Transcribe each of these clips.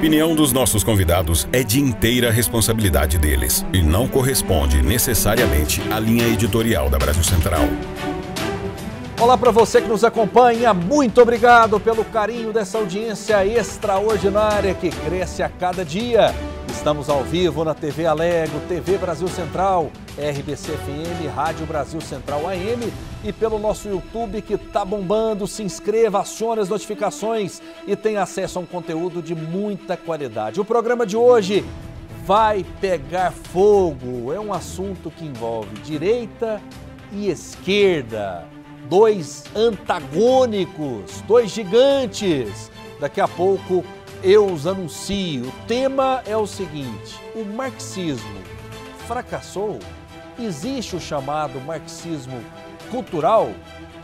opinião dos nossos convidados é de inteira responsabilidade deles e não corresponde necessariamente à linha editorial da Brasil Central. Olá para você que nos acompanha, muito obrigado pelo carinho dessa audiência extraordinária que cresce a cada dia. Estamos ao vivo na TV Alego, TV Brasil Central, RBC FM, Rádio Brasil Central AM e pelo nosso YouTube que tá bombando. Se inscreva, acione as notificações e tenha acesso a um conteúdo de muita qualidade. O programa de hoje vai pegar fogo. É um assunto que envolve direita e esquerda, dois antagônicos, dois gigantes. Daqui a pouco eu os anuncio. O tema é o seguinte: o marxismo fracassou? Existe o chamado marxismo cultural?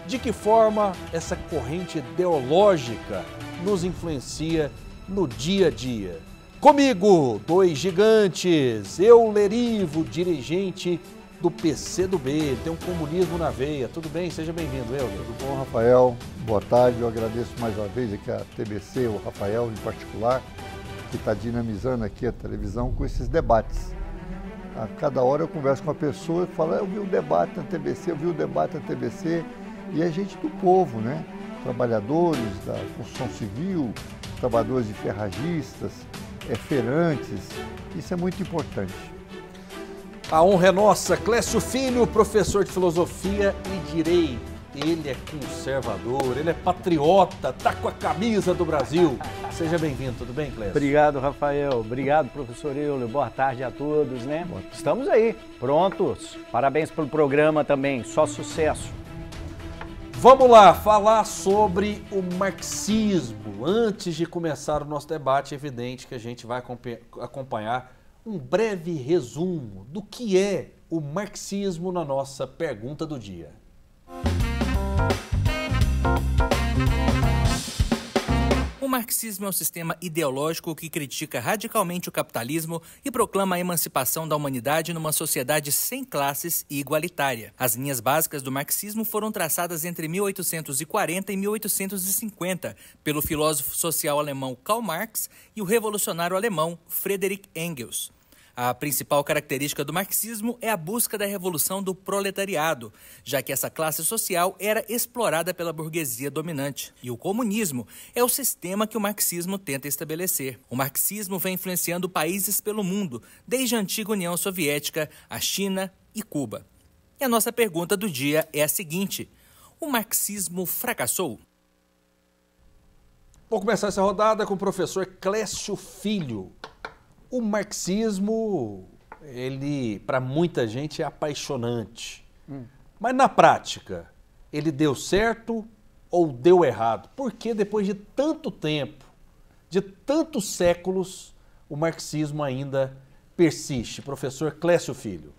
De que forma essa corrente ideológica nos influencia no dia a dia? Comigo, dois gigantes, eu Lerivo, dirigente do PC do B, tem um comunismo na veia. Tudo bem? Seja bem-vindo, Helder. Tudo bom, Rafael? Boa tarde. Eu agradeço mais uma vez aqui a TBC, o Rafael em particular, que está dinamizando aqui a televisão com esses debates. A cada hora eu converso com uma pessoa e falo, é, eu vi o um debate na TBC, eu vi o um debate na TBC. E é gente do povo, né? Trabalhadores da construção civil, trabalhadores de ferragistas, é, feirantes. Isso é muito importante. A honra é nossa. Clécio Filho, professor de filosofia e direito. Ele é conservador, ele é patriota, tá com a camisa do Brasil. Seja bem-vindo, tudo bem, Clécio? Obrigado, Rafael. Obrigado, professor Euler. Boa tarde a todos, né? Estamos aí, prontos. Parabéns pelo programa também. Só sucesso. Vamos lá, falar sobre o marxismo. Antes de começar o nosso debate, é evidente que a gente vai acompanhar um breve resumo do que é o marxismo na nossa pergunta do dia. O marxismo é um sistema ideológico que critica radicalmente o capitalismo e proclama a emancipação da humanidade numa sociedade sem classes e igualitária. As linhas básicas do marxismo foram traçadas entre 1840 e 1850 pelo filósofo social alemão Karl Marx e o revolucionário alemão Friedrich Engels. A principal característica do marxismo é a busca da revolução do proletariado, já que essa classe social era explorada pela burguesia dominante. E o comunismo é o sistema que o marxismo tenta estabelecer. O marxismo vem influenciando países pelo mundo, desde a antiga União Soviética, a China e Cuba. E a nossa pergunta do dia é a seguinte: o marxismo fracassou? Vou começar essa rodada com o professor Clécio Filho. O marxismo, ele, para muita gente, é apaixonante. Hum. Mas na prática, ele deu certo ou deu errado? Porque depois de tanto tempo, de tantos séculos, o marxismo ainda persiste? Professor Clécio Filho.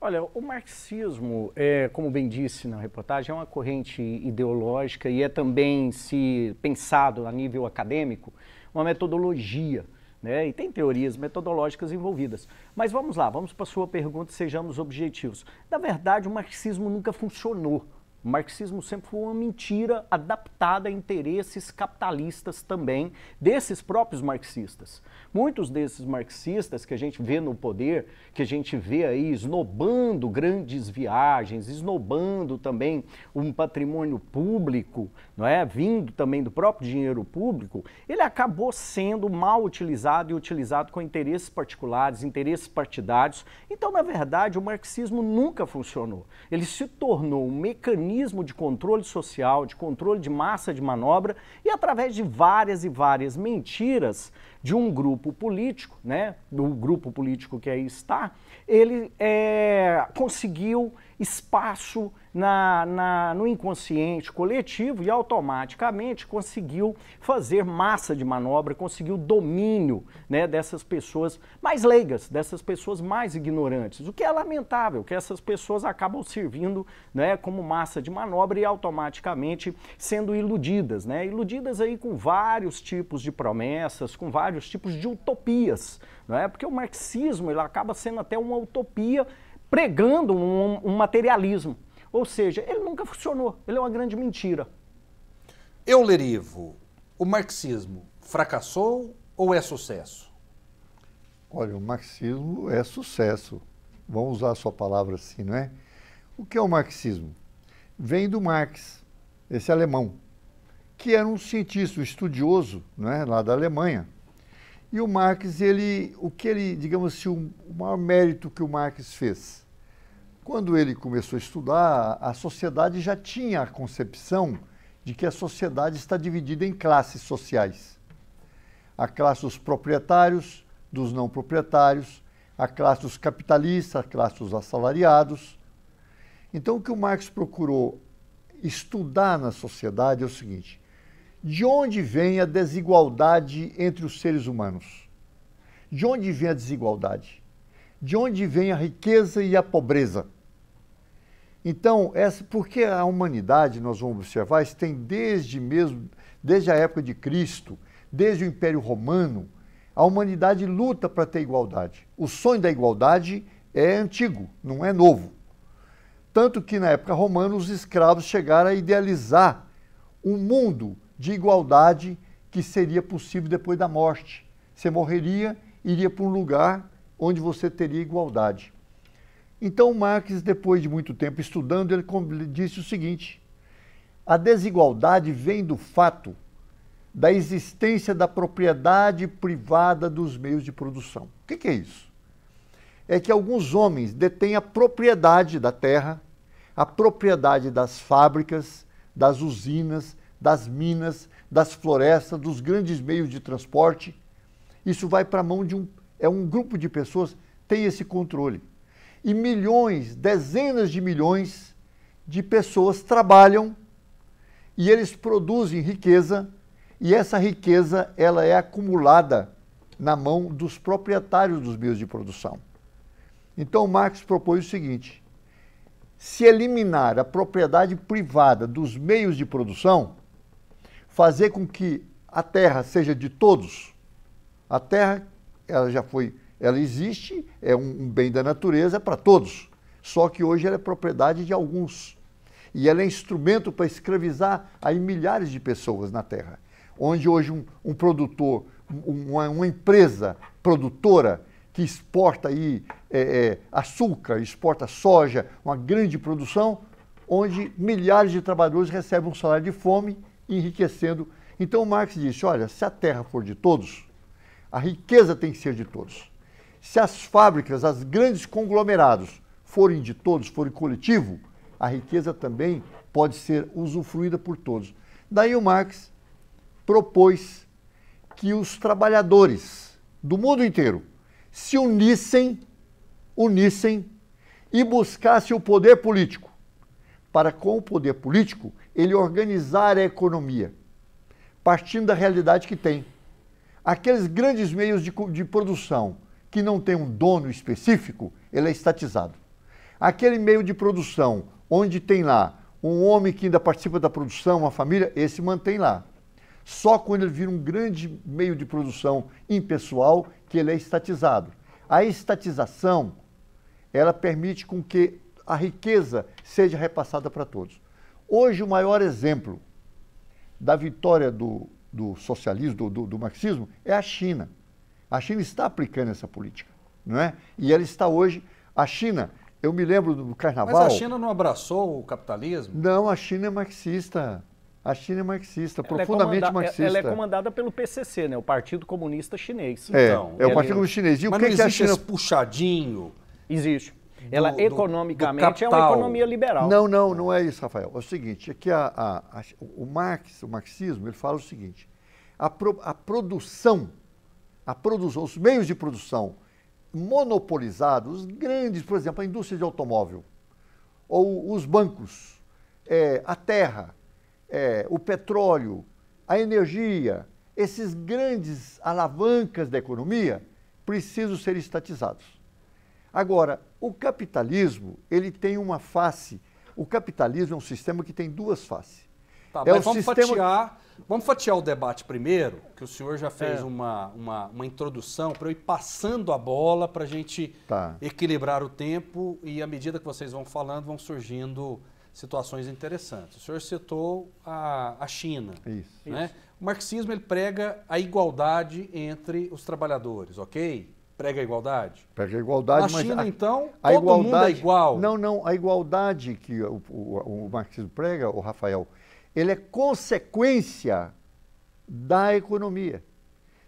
Olha, o marxismo, é, como bem disse na reportagem, é uma corrente ideológica e é também, se pensado a nível acadêmico, uma metodologia né? E tem teorias metodológicas envolvidas. Mas vamos lá, vamos para a sua pergunta, sejamos objetivos. Na verdade, o marxismo nunca funcionou. O marxismo sempre foi uma mentira adaptada a interesses capitalistas também, desses próprios marxistas. Muitos desses marxistas que a gente vê no poder, que a gente vê aí esnobando grandes viagens, esnobando também um patrimônio público, não é? Vindo também do próprio dinheiro público, ele acabou sendo mal utilizado e utilizado com interesses particulares, interesses partidários. Então, na verdade, o marxismo nunca funcionou. Ele se tornou um mecanismo de controle social, de controle de massa de manobra e através de várias e várias mentiras de um grupo político, né, do grupo político que aí está, ele é, conseguiu espaço na, na, no inconsciente coletivo e automaticamente conseguiu fazer massa de manobra, conseguiu domínio né, dessas pessoas mais leigas, dessas pessoas mais ignorantes. O que é lamentável, que essas pessoas acabam servindo né, como massa de manobra e automaticamente sendo iludidas, né? iludidas aí com vários tipos de promessas, com vários tipos de utopias, né? porque o marxismo ele acaba sendo até uma utopia pregando um, um materialismo. Ou seja, ele nunca funcionou, ele é uma grande mentira. Eu, Lerivo, o marxismo fracassou ou é sucesso? Olha, o marxismo é sucesso. Vamos usar a sua palavra assim, não é? O que é o marxismo? Vem do Marx, esse alemão, que era um cientista, um estudioso, não é? lá da Alemanha, e o Marx, ele, o que ele, digamos assim, o maior mérito que o Marx fez? Quando ele começou a estudar, a sociedade já tinha a concepção de que a sociedade está dividida em classes sociais. A classe dos proprietários, dos não proprietários, a classe dos capitalistas, a classe dos assalariados. Então, o que o Marx procurou estudar na sociedade é o seguinte: de onde vem a desigualdade entre os seres humanos? De onde vem a desigualdade? De onde vem a riqueza e a pobreza? Então, essa, porque a humanidade, nós vamos observar, tem desde mesmo, desde a época de Cristo, desde o Império Romano, a humanidade luta para ter igualdade. O sonho da igualdade é antigo, não é novo. Tanto que na época romana os escravos chegaram a idealizar um mundo de igualdade que seria possível depois da morte. Você morreria, iria para um lugar onde você teria igualdade. Então Marx, depois de muito tempo estudando, ele disse o seguinte: a desigualdade vem do fato da existência da propriedade privada dos meios de produção. O que é isso? É que alguns homens detêm a propriedade da terra, a propriedade das fábricas, das usinas, das minas, das florestas, dos grandes meios de transporte. Isso vai para a mão de um, é um grupo de pessoas tem esse controle. E milhões, dezenas de milhões de pessoas trabalham e eles produzem riqueza e essa riqueza ela é acumulada na mão dos proprietários dos meios de produção. Então Marx propôs o seguinte: se eliminar a propriedade privada dos meios de produção, fazer com que a terra seja de todos. A terra, ela já foi, ela existe, é um, um bem da natureza para todos. Só que hoje ela é propriedade de alguns. E ela é instrumento para escravizar aí milhares de pessoas na terra. Onde hoje um, um produtor, uma, uma empresa produtora, que exporta aí é, é, açúcar, exporta soja, uma grande produção, onde milhares de trabalhadores recebem um salário de fome enriquecendo. Então Marx disse: olha, se a terra for de todos, a riqueza tem que ser de todos. Se as fábricas, as grandes conglomerados forem de todos, forem coletivo, a riqueza também pode ser usufruída por todos. Daí o Marx propôs que os trabalhadores do mundo inteiro se unissem, unissem e buscassem o poder político para com o poder político ele organizar a economia, partindo da realidade que tem. Aqueles grandes meios de, de produção que não tem um dono específico, ele é estatizado. Aquele meio de produção onde tem lá um homem que ainda participa da produção, uma família, esse mantém lá. Só quando ele vira um grande meio de produção impessoal que ele é estatizado. A estatização, ela permite com que a riqueza seja repassada para todos. Hoje, o maior exemplo da vitória do, do socialismo, do, do, marxismo, é a China. A China está aplicando essa política, não é? E ela está hoje. A China, eu me lembro do carnaval. Mas a China não abraçou o capitalismo? Não, a China é marxista. A China é marxista, ela é profundamente é, é marxista. Ela é comandada pelo PCC, né? O Partido Comunista Chinês. É, então, é o Partido Comunista Chinês. E o que, é que a China. Esse puxadinho. Existe. Ela do, economicamente do é uma economia liberal. Não, não, não é isso, Rafael. É o seguinte, é que a, a, a, o Marx, o marxismo, ele fala o seguinte: a, pro, a produção, a produção, os meios de produção monopolizados, os grandes, por exemplo, a indústria de automóvel, ou os bancos, é, a terra, é, o petróleo, a energia, esses grandes alavancas da economia precisam ser estatizados. Agora, o capitalismo, ele tem uma face. O capitalismo é um sistema que tem duas faces. Tá, é mas vamos, sistema... fatiar, vamos fatiar o debate primeiro, que o senhor já fez é. uma, uma, uma, introdução para eu ir passando a bola para a gente tá. equilibrar o tempo e à medida que vocês vão falando, vão surgindo situações interessantes. O senhor citou a, a China. Isso. Né? Isso. O marxismo ele prega a igualdade entre os trabalhadores, ok? prega a igualdade? Prega a igualdade, Na China, a, então, a todo igualdade, mundo é igual. Não, não. A igualdade que o, o, o marxismo prega, o Rafael, ele é consequência da economia.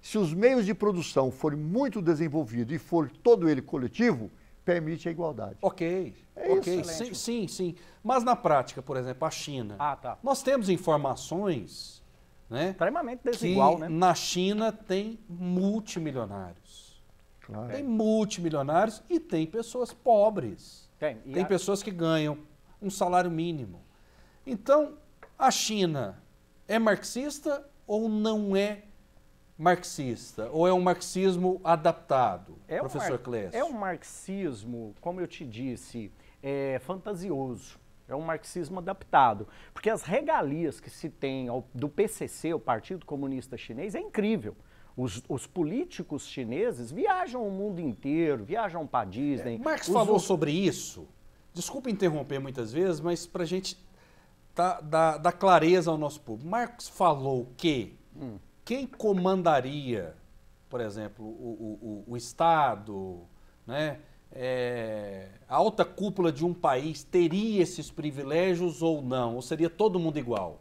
Se os meios de produção forem muito desenvolvidos e for todo ele coletivo, permite a igualdade. Ok. É ok, isso. sim, sim, sim. Mas na prática, por exemplo, a China. Ah, tá. Nós temos informações né, extremamente desigual, que né? Na China tem multimilionários. Claro. Tem multimilionários e tem pessoas pobres. Tem, tem a... pessoas que ganham um salário mínimo. Então, a China é marxista ou não é marxista? Ou é um marxismo adaptado, é professor mar... É um marxismo, como eu te disse, é fantasioso. É um marxismo adaptado. Porque as regalias que se tem ao, do PCC, o Partido Comunista Chinês, é incrível. Os, os, políticos chineses viajam o mundo inteiro, viajam para Disney. É, Marx os... falou sobre isso. Desculpa interromper muitas vezes, mas para a gente tá, dar, dar, clareza ao nosso público. Marx falou que hum. quem comandaria, por exemplo, o, o, o Estado, né, é, a alta cúpula de um país teria esses privilégios ou não? Ou seria todo mundo igual?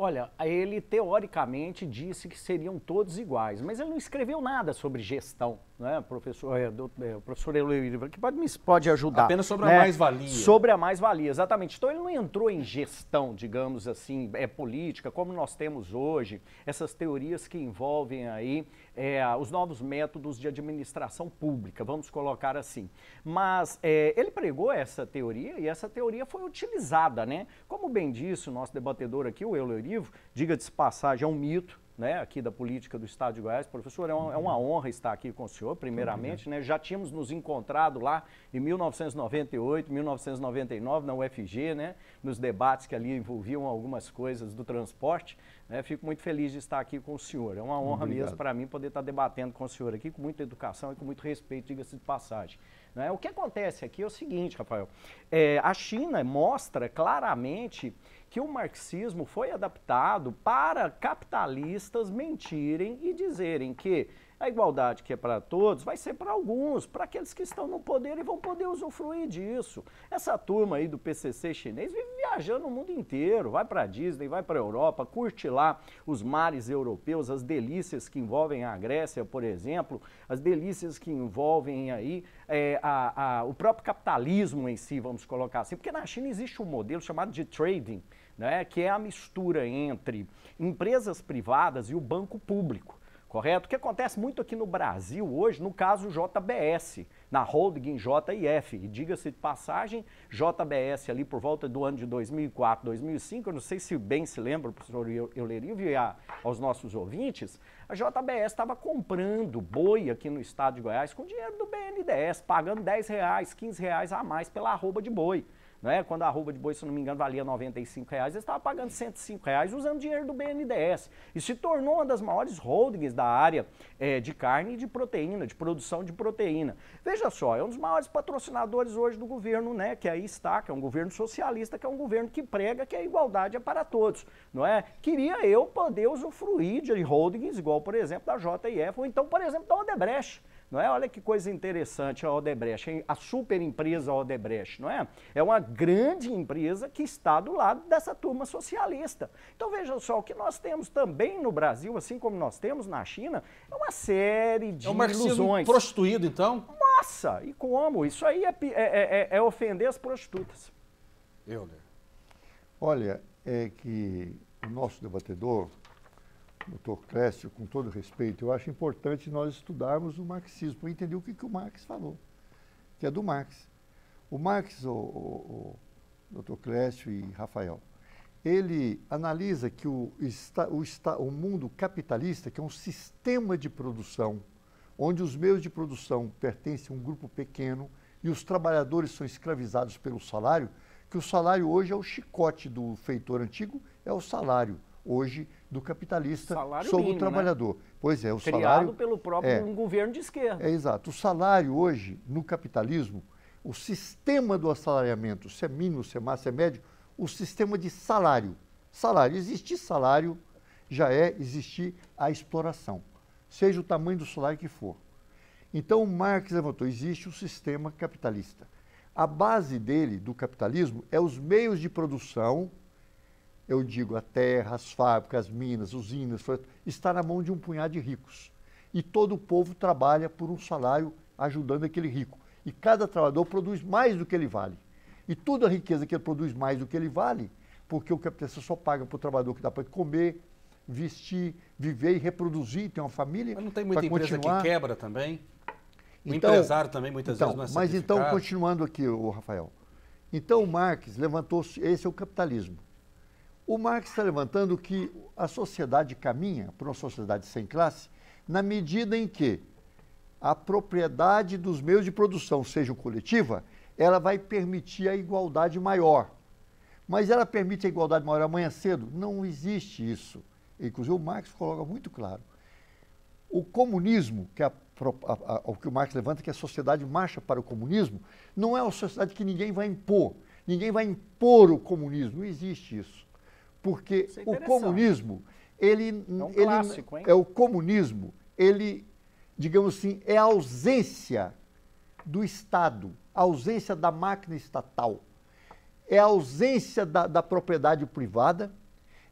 Olha, ele teoricamente disse que seriam todos iguais, mas ele não escreveu nada sobre gestão, né, professor, é, do, é, professor Eloy, que pode, me pode ajudar. Apenas sobre né? a mais-valia. Sobre a mais-valia, exatamente. Então ele não entrou em gestão, digamos assim, é, política, como nós temos hoje, essas teorias que envolvem aí é, os novos métodos de administração pública, vamos colocar assim. Mas é, ele pregou essa teoria e essa teoria foi utilizada, né? Como bem disse o nosso debatedor aqui, o Eulerivo, diga-se passagem, é um mito, né, aqui da política do Estado de Goiás. Professor, é, é uma honra estar aqui com o senhor, primeiramente. Né? Já tínhamos nos encontrado lá em 1998, 1999, na UFG, né, nos debates que ali envolviam algumas coisas do transporte. Né? Fico muito feliz de estar aqui com o senhor. É uma honra Obrigado. mesmo para mim poder estar debatendo com o senhor aqui, com muita educação e com muito respeito, diga-se de passagem. Né? O que acontece aqui é o seguinte, Rafael. É, a China mostra claramente que o marxismo foi adaptado para capitalistas mentirem e dizerem que a igualdade que é para todos vai ser para alguns, para aqueles que estão no poder e vão poder usufruir disso. Essa turma aí do PCC chinês vive viajando o mundo inteiro, vai para Disney, vai para a Europa, curte lá os mares europeus, as delícias que envolvem a Grécia, por exemplo, as delícias que envolvem aí é, a, a, o próprio capitalismo em si, vamos colocar assim, porque na China existe um modelo chamado de trading, né, que é a mistura entre empresas privadas e o banco público. Correto? O que acontece muito aqui no Brasil hoje, no caso JBS, na holding JIF. E diga-se de passagem, JBS ali por volta do ano de 2004, 2005, eu não sei se bem se lembra, professor Eulerivo e a, aos nossos ouvintes, a JBS estava comprando boi aqui no estado de Goiás com dinheiro do BNDES, pagando 10 reais, 15 reais a mais pela arroba de boi. Né? Quando a arroba de boi, se não me engano, valia R$ 95, reais, eles estavam pagando R$ 105 reais usando dinheiro do BNDES. E se tornou uma das maiores holdings da área é, de carne e de proteína, de produção de proteína. Veja só, é um dos maiores patrocinadores hoje do governo, né? Que é aí está, que é um governo socialista, que é um governo que prega que a igualdade é para todos, não é? Queria eu poder usufruir de holdings igual, por exemplo, da JF, ou então, por exemplo, da Odebrecht não é? Olha que coisa interessante a Odebrecht, a super empresa Odebrecht, não é? É uma grande empresa que está do lado dessa turma socialista. Então veja só, o que nós temos também no Brasil, assim como nós temos na China, é uma série de é um ilusões. prostituído, então? Nossa, e como? Isso aí é, é, é, é, é ofender as prostitutas. Euler. Né? Olha, é que o nosso debatedor doutor Clécio, com todo respeito, eu acho importante nós estudarmos o marxismo, para entender o que, que o Marx falou, que é do Marx. O Marx, o, o, o doutor Clécio e Rafael, ele analisa que o, o, o mundo capitalista, que é um sistema de produção, onde os meios de produção pertencem a um grupo pequeno e os trabalhadores são escravizados pelo salário, que o salário hoje é o chicote do feitor antigo, é o salário hoje do capitalista salário sobre mínimo, o né? trabalhador. Né? Pois é, o Criado salário. Criado pelo próprio é, um governo de esquerda. É exato. O salário hoje, no capitalismo, o sistema do assalariamento, se é mínimo, se é máximo, se é médio, o sistema de salário. Salário. Existir salário já é existir a exploração, seja o tamanho do salário que for. Então, Marx levantou: existe o um sistema capitalista. A base dele, do capitalismo, é os meios de produção eu digo, a terra, as fábricas, as minas, usinas, está na mão de um punhado de ricos. E todo o povo trabalha por um salário ajudando aquele rico. E cada trabalhador produz mais do que ele vale. E toda a riqueza que ele produz mais do que ele vale, porque o capitalista só paga para o trabalhador que dá para comer, vestir, viver e reproduzir, ter uma família. Mas não tem muita empresa continuar. que quebra também? O então, empresário também muitas então, vezes não é Mas então, continuando aqui, o Rafael. Então, Marx levantou, esse é o capitalismo. O Marx está levantando que a sociedade caminha para uma sociedade sem classe na medida em que a propriedade dos meios de produção, seja coletiva, ela vai permitir a igualdade maior. Mas ela permite a igualdade maior amanhã cedo? Não existe isso. Inclusive, o Marx coloca muito claro. O comunismo, que é a, a, a, o que o Marx levanta, que é a sociedade marcha para o comunismo, não é uma sociedade que ninguém vai impor. Ninguém vai impor o comunismo, não existe isso porque é o comunismo, ele, é, um ele clássico, é o comunismo, ele, digamos assim, é a ausência do Estado, a ausência da máquina estatal, é a ausência da, da propriedade privada,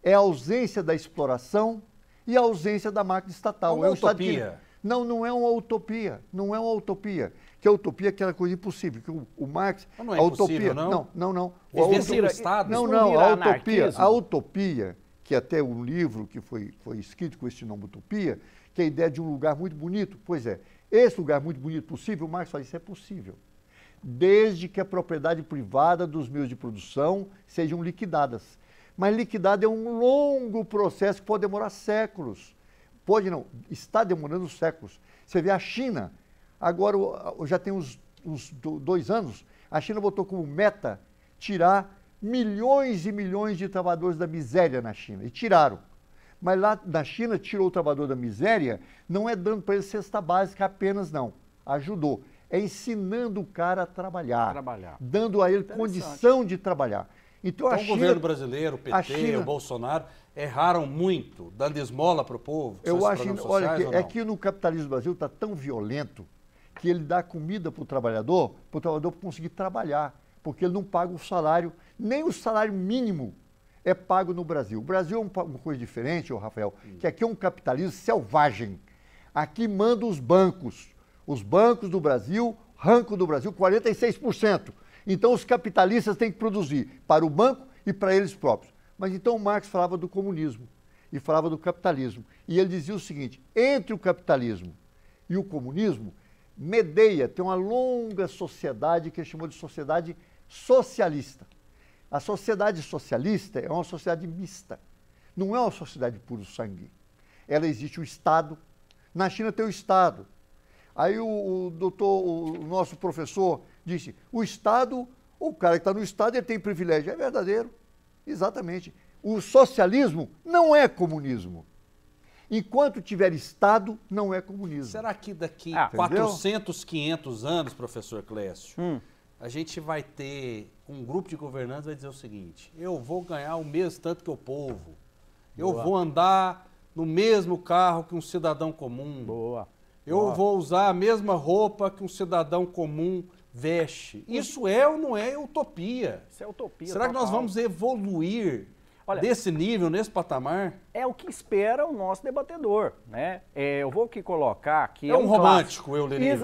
é a ausência da exploração e a ausência da máquina estatal. é Uma é utopia. Não, não é uma utopia. Não é uma utopia que a utopia é aquela coisa impossível, que o, o Marx... Mas não é a utopia, não? Não, não, não. Vencer o Estado? Não, não, a utopia, a utopia, que é até um livro que foi, foi escrito com esse nome Utopia, que é a ideia de um lugar muito bonito, pois é, esse lugar muito bonito possível, o Marx fala, isso é possível. Desde que a propriedade privada dos meios de produção sejam liquidadas. Mas liquidada é um longo processo que pode demorar séculos. Pode não, está demorando séculos. Você vê a China, Agora, já tem uns, uns dois anos, a China botou como meta tirar milhões e milhões de trabalhadores da miséria na China. E tiraram. Mas lá na China, tirou o trabalhador da miséria, não é dando para ele cesta básica apenas, não. Ajudou. É ensinando o cara a trabalhar. trabalhar. Dando a ele condição de trabalhar. Então, então a China, o governo brasileiro, o PT, China, o Bolsonaro, erraram muito, dando esmola para o povo. Eu acho, olha, que, é que no capitalismo do Brasil está tão violento que ele dá comida para o trabalhador, para o trabalhador conseguir trabalhar, porque ele não paga o salário, nem o salário mínimo é pago no Brasil. O Brasil é uma coisa diferente, ô Rafael, hum. que aqui é um capitalismo selvagem. Aqui manda os bancos. Os bancos do Brasil, ranco do Brasil, 46%. Então os capitalistas têm que produzir para o banco e para eles próprios. Mas então Marx falava do comunismo e falava do capitalismo. E ele dizia o seguinte: entre o capitalismo e o comunismo Medeia tem uma longa sociedade que ele chamou de sociedade socialista. A sociedade socialista é uma sociedade mista, não é uma sociedade puro sangue. Ela existe o Estado, na China tem o Estado. Aí o, o doutor, o nosso professor disse, o Estado, o cara que está no Estado, ele tem privilégio. É verdadeiro, exatamente. O socialismo não é comunismo. Enquanto tiver Estado, não é comunismo. Será que daqui ah, 400, 500 anos, professor Clécio, hum. a gente vai ter um grupo de governantes vai dizer o seguinte: eu vou ganhar o mesmo tanto que o povo, eu Boa. vou andar no mesmo carro que um cidadão comum, Boa. eu Boa. vou usar a mesma roupa que um cidadão comum veste. Isso é ou não é utopia? Isso é utopia. Será total. que nós vamos evoluir Olha, desse nível, nesse patamar. É o que espera o nosso debatedor. Né? É, eu vou que colocar aqui. É, é um, um, romântico, eu leria.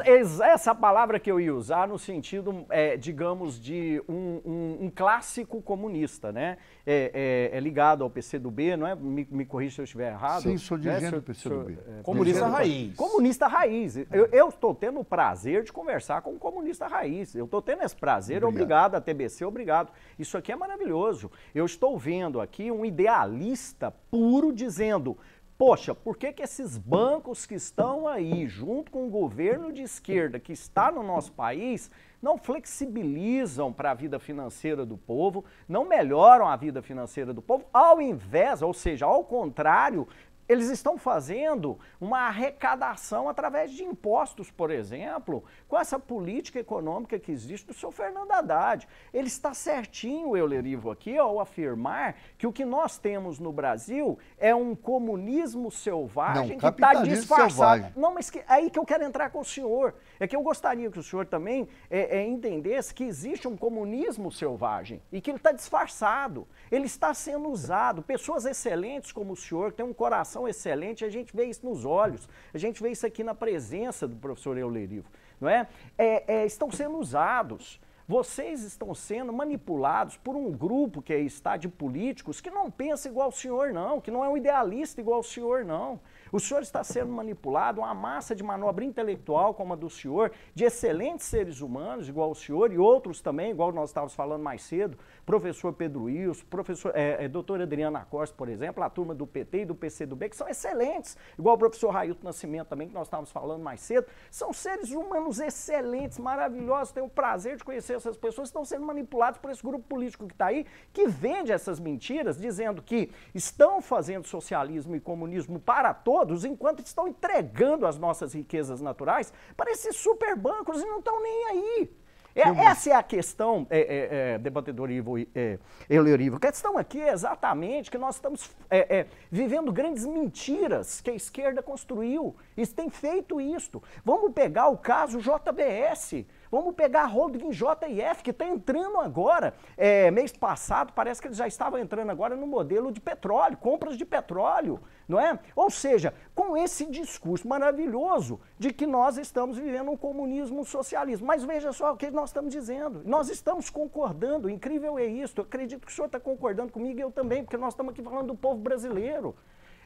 Essa palavra que eu ia usar no sentido, é, digamos, de um, um, um clássico comunista. Né? é, é, é ligado ao PCdoB, não é? Me, me corrija se eu estiver errado. Sim, sou né? dirigente né? do PCdoB. é, comunista raiz. Comunista raiz. Eu estou tendo o prazer de conversar com um comunista raiz. Eu estou tendo esse prazer, obrigado. obrigado, a TBC, obrigado. Isso aqui é maravilhoso. Eu estou vendo aqui um idealista puro dizendo poxa, por que, que esses bancos que estão aí, junto com o governo de esquerda que está no nosso país, não flexibilizam para a vida financeira do povo, não melhoram a vida financeira do povo, ao invés, ou seja, ao contrário, eles estão fazendo uma arrecadação através de impostos, por exemplo, com essa política econômica que existe do seu Fernando Haddad. Ele está certinho, Eulerivo, aqui, ao afirmar que o que nós temos no Brasil é um comunismo selvagem Não, que está disfarçado. Selvagem. Não, mas que, aí que eu quero entrar com o senhor. É que eu gostaria que o senhor também é, é, entendesse que existe um comunismo selvagem e que ele está disfarçado. Ele está sendo usado. Pessoas excelentes como o senhor, que tem um coração excelente, a gente vê isso nos olhos, a gente vê isso aqui na presença do professor Eulerivo, não é? é, é estão sendo usados. Vocês estão sendo manipulados por um grupo que aí está de políticos que não pensa igual o senhor, não, que não é um idealista igual o senhor, não. O senhor está sendo manipulado, uma massa de manobra intelectual como a do senhor, de excelentes seres humanos, igual o senhor, e outros também, igual nós estávamos falando mais cedo, professor Pedro Wilson, professor, é, é, doutora Adriana Costa, por exemplo, a turma do PT e do PCdoB, que são excelentes, igual o professor Railton Nascimento também, que nós estávamos falando mais cedo, são seres humanos excelentes, maravilhosos, tenho o prazer de conhecer essas pessoas, estão sendo manipulados por esse grupo político que está aí, que vende essas mentiras, dizendo que estão fazendo socialismo e comunismo para todos, todos, enquanto estão entregando as nossas riquezas naturais para esses super bancos e não estão nem aí. É, essa é a questão, é, é, é debatedor Ivo é, Eleurivo. A questão aqui é exatamente que nós estamos é, é, vivendo grandes mentiras que a esquerda construiu e tem feito isto. Vamos pegar o caso JBS. Vamos pegar a holding JF, que está entrando agora, mês passado, parece que eles já estavam entrando agora no modelo de petróleo, compras de petróleo não é? Ou seja, com esse discurso maravilhoso de que nós estamos vivendo um comunismo, um socialismo. Mas veja só o que nós estamos dizendo. Nós estamos concordando, incrível é isso. Eu acredito que o senhor está concordando comigo e eu também, porque nós estamos aqui falando do povo brasileiro.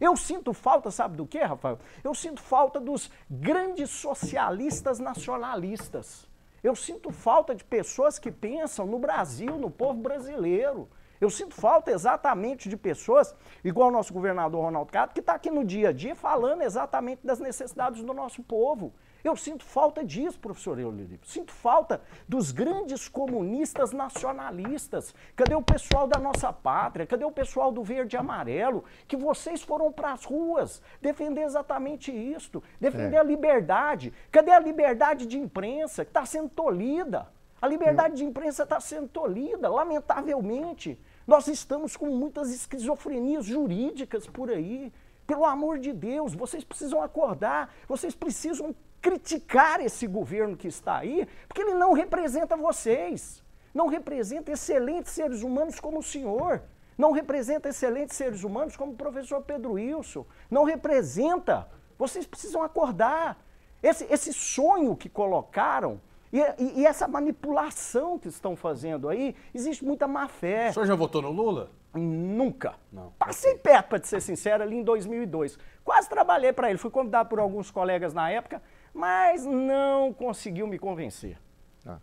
Eu sinto falta, sabe do que, Rafael? Eu sinto falta dos grandes socialistas nacionalistas. Eu sinto falta de pessoas que pensam no Brasil, no povo brasileiro. Eu sinto falta exatamente de pessoas, igual o nosso governador Ronaldo Cato, que está aqui no dia a dia falando exatamente das necessidades do nosso povo. Eu sinto falta disso, professor Eulírio. Sinto falta dos grandes comunistas nacionalistas. Cadê o pessoal da nossa pátria? Cadê o pessoal do verde e amarelo? Que vocês foram para as ruas defender exatamente isto, defender é. a liberdade. Cadê a liberdade de imprensa que está sendo tolida? A liberdade hum. de imprensa está sendo tolhida, lamentavelmente. Nós estamos com muitas esquizofrenias jurídicas por aí. Pelo amor de Deus, vocês precisam acordar, vocês precisam criticar esse governo que está aí, porque ele não representa vocês. Não representa excelentes seres humanos como o senhor. Não representa excelentes seres humanos como o professor Pedro Wilson. Não representa. Vocês precisam acordar. Esse, esse sonho que colocaram e, e, e, essa manipulação que estão fazendo aí, existe muita má fé. O senhor já votou no Lula? Nunca. Não, Passei okay. perto, para ser sincero, ali em 2002. Quase trabalhei para ele, fui convidado por alguns colegas na época, mas não conseguiu me convencer. Ah.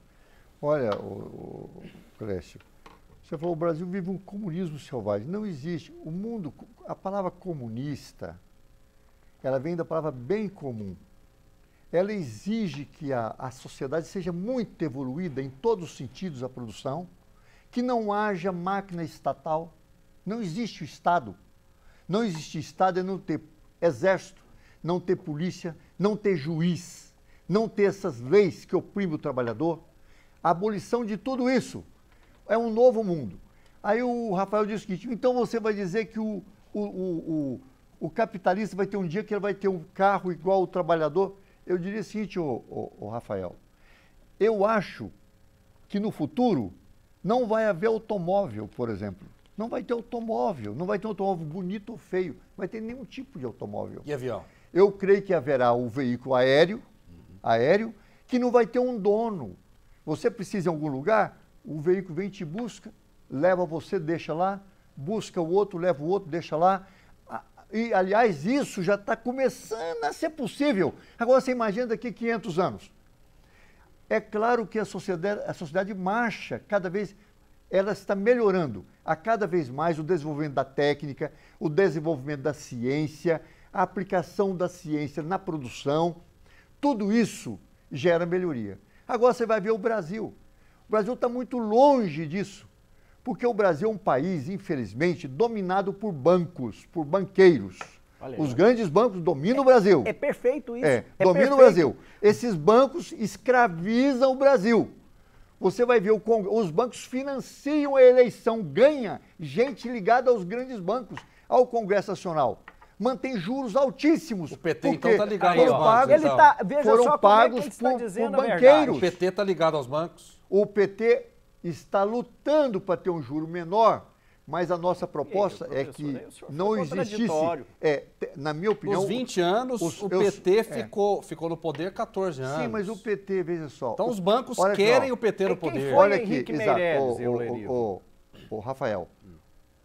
Olha, o, o Clécio, você falou, o Brasil vive um comunismo selvagem. Não existe. O mundo, a palavra comunista, ela vem da palavra bem comum ela exige que a, a sociedade seja muito evoluída em todos os sentidos da produção, que não haja máquina estatal. Não existe o Estado. Não existe Estado é não ter exército, não ter polícia, não ter juiz, não ter essas leis que oprimem o trabalhador. A abolição de tudo isso é um novo mundo. Aí o Rafael disse o seguinte: então você vai dizer que o, o, o, o, o capitalista vai ter um dia que ele vai ter um carro igual o trabalhador? Eu diria o seguinte, ô, ô, ô Rafael, eu acho que no futuro não vai haver automóvel, por exemplo. Não vai ter automóvel, não vai ter um automóvel bonito ou feio, não vai ter nenhum tipo de automóvel. E avião? Eu creio que haverá o veículo aéreo, uhum. aéreo, que não vai ter um dono. Você precisa em algum lugar, o veículo vem e te busca, leva você, deixa lá, busca o outro, leva o outro, deixa lá. E, aliás, isso já está começando a ser possível. Agora, você imagina daqui 500 anos. É claro que a sociedade, a sociedade marcha cada vez, ela está melhorando. A cada vez mais o desenvolvimento da técnica, o desenvolvimento da ciência, a aplicação da ciência na produção, tudo isso gera melhoria. Agora você vai ver o Brasil. O Brasil está muito longe disso. Porque o Brasil é um país, infelizmente, dominado por bancos, por banqueiros. Valeu. Os grandes bancos dominam é, o Brasil. É perfeito isso. É, é dominam o Brasil. Esses bancos escravizam o Brasil. Você vai ver o Cong... os bancos financiam a eleição, ganha gente ligada aos grandes bancos, ao Congresso Nacional mantém juros altíssimos. O PT então está ligado aos bancos. Ele tá, veja foram só pagos como é que ele está por, dizendo por banqueiros. O PT está ligado aos bancos. O PT está lutando para ter um juro menor, mas a nossa proposta é que né? não existisse. É, na minha opinião. Nos 20 anos, os, o PT eu, é. ficou, é. ficou no poder 14 anos. Sim, mas o PT, veja só. Então os bancos olha querem o PT no é poder. olha aqui, Meireles, exato, hum. o, o, o, Rafael.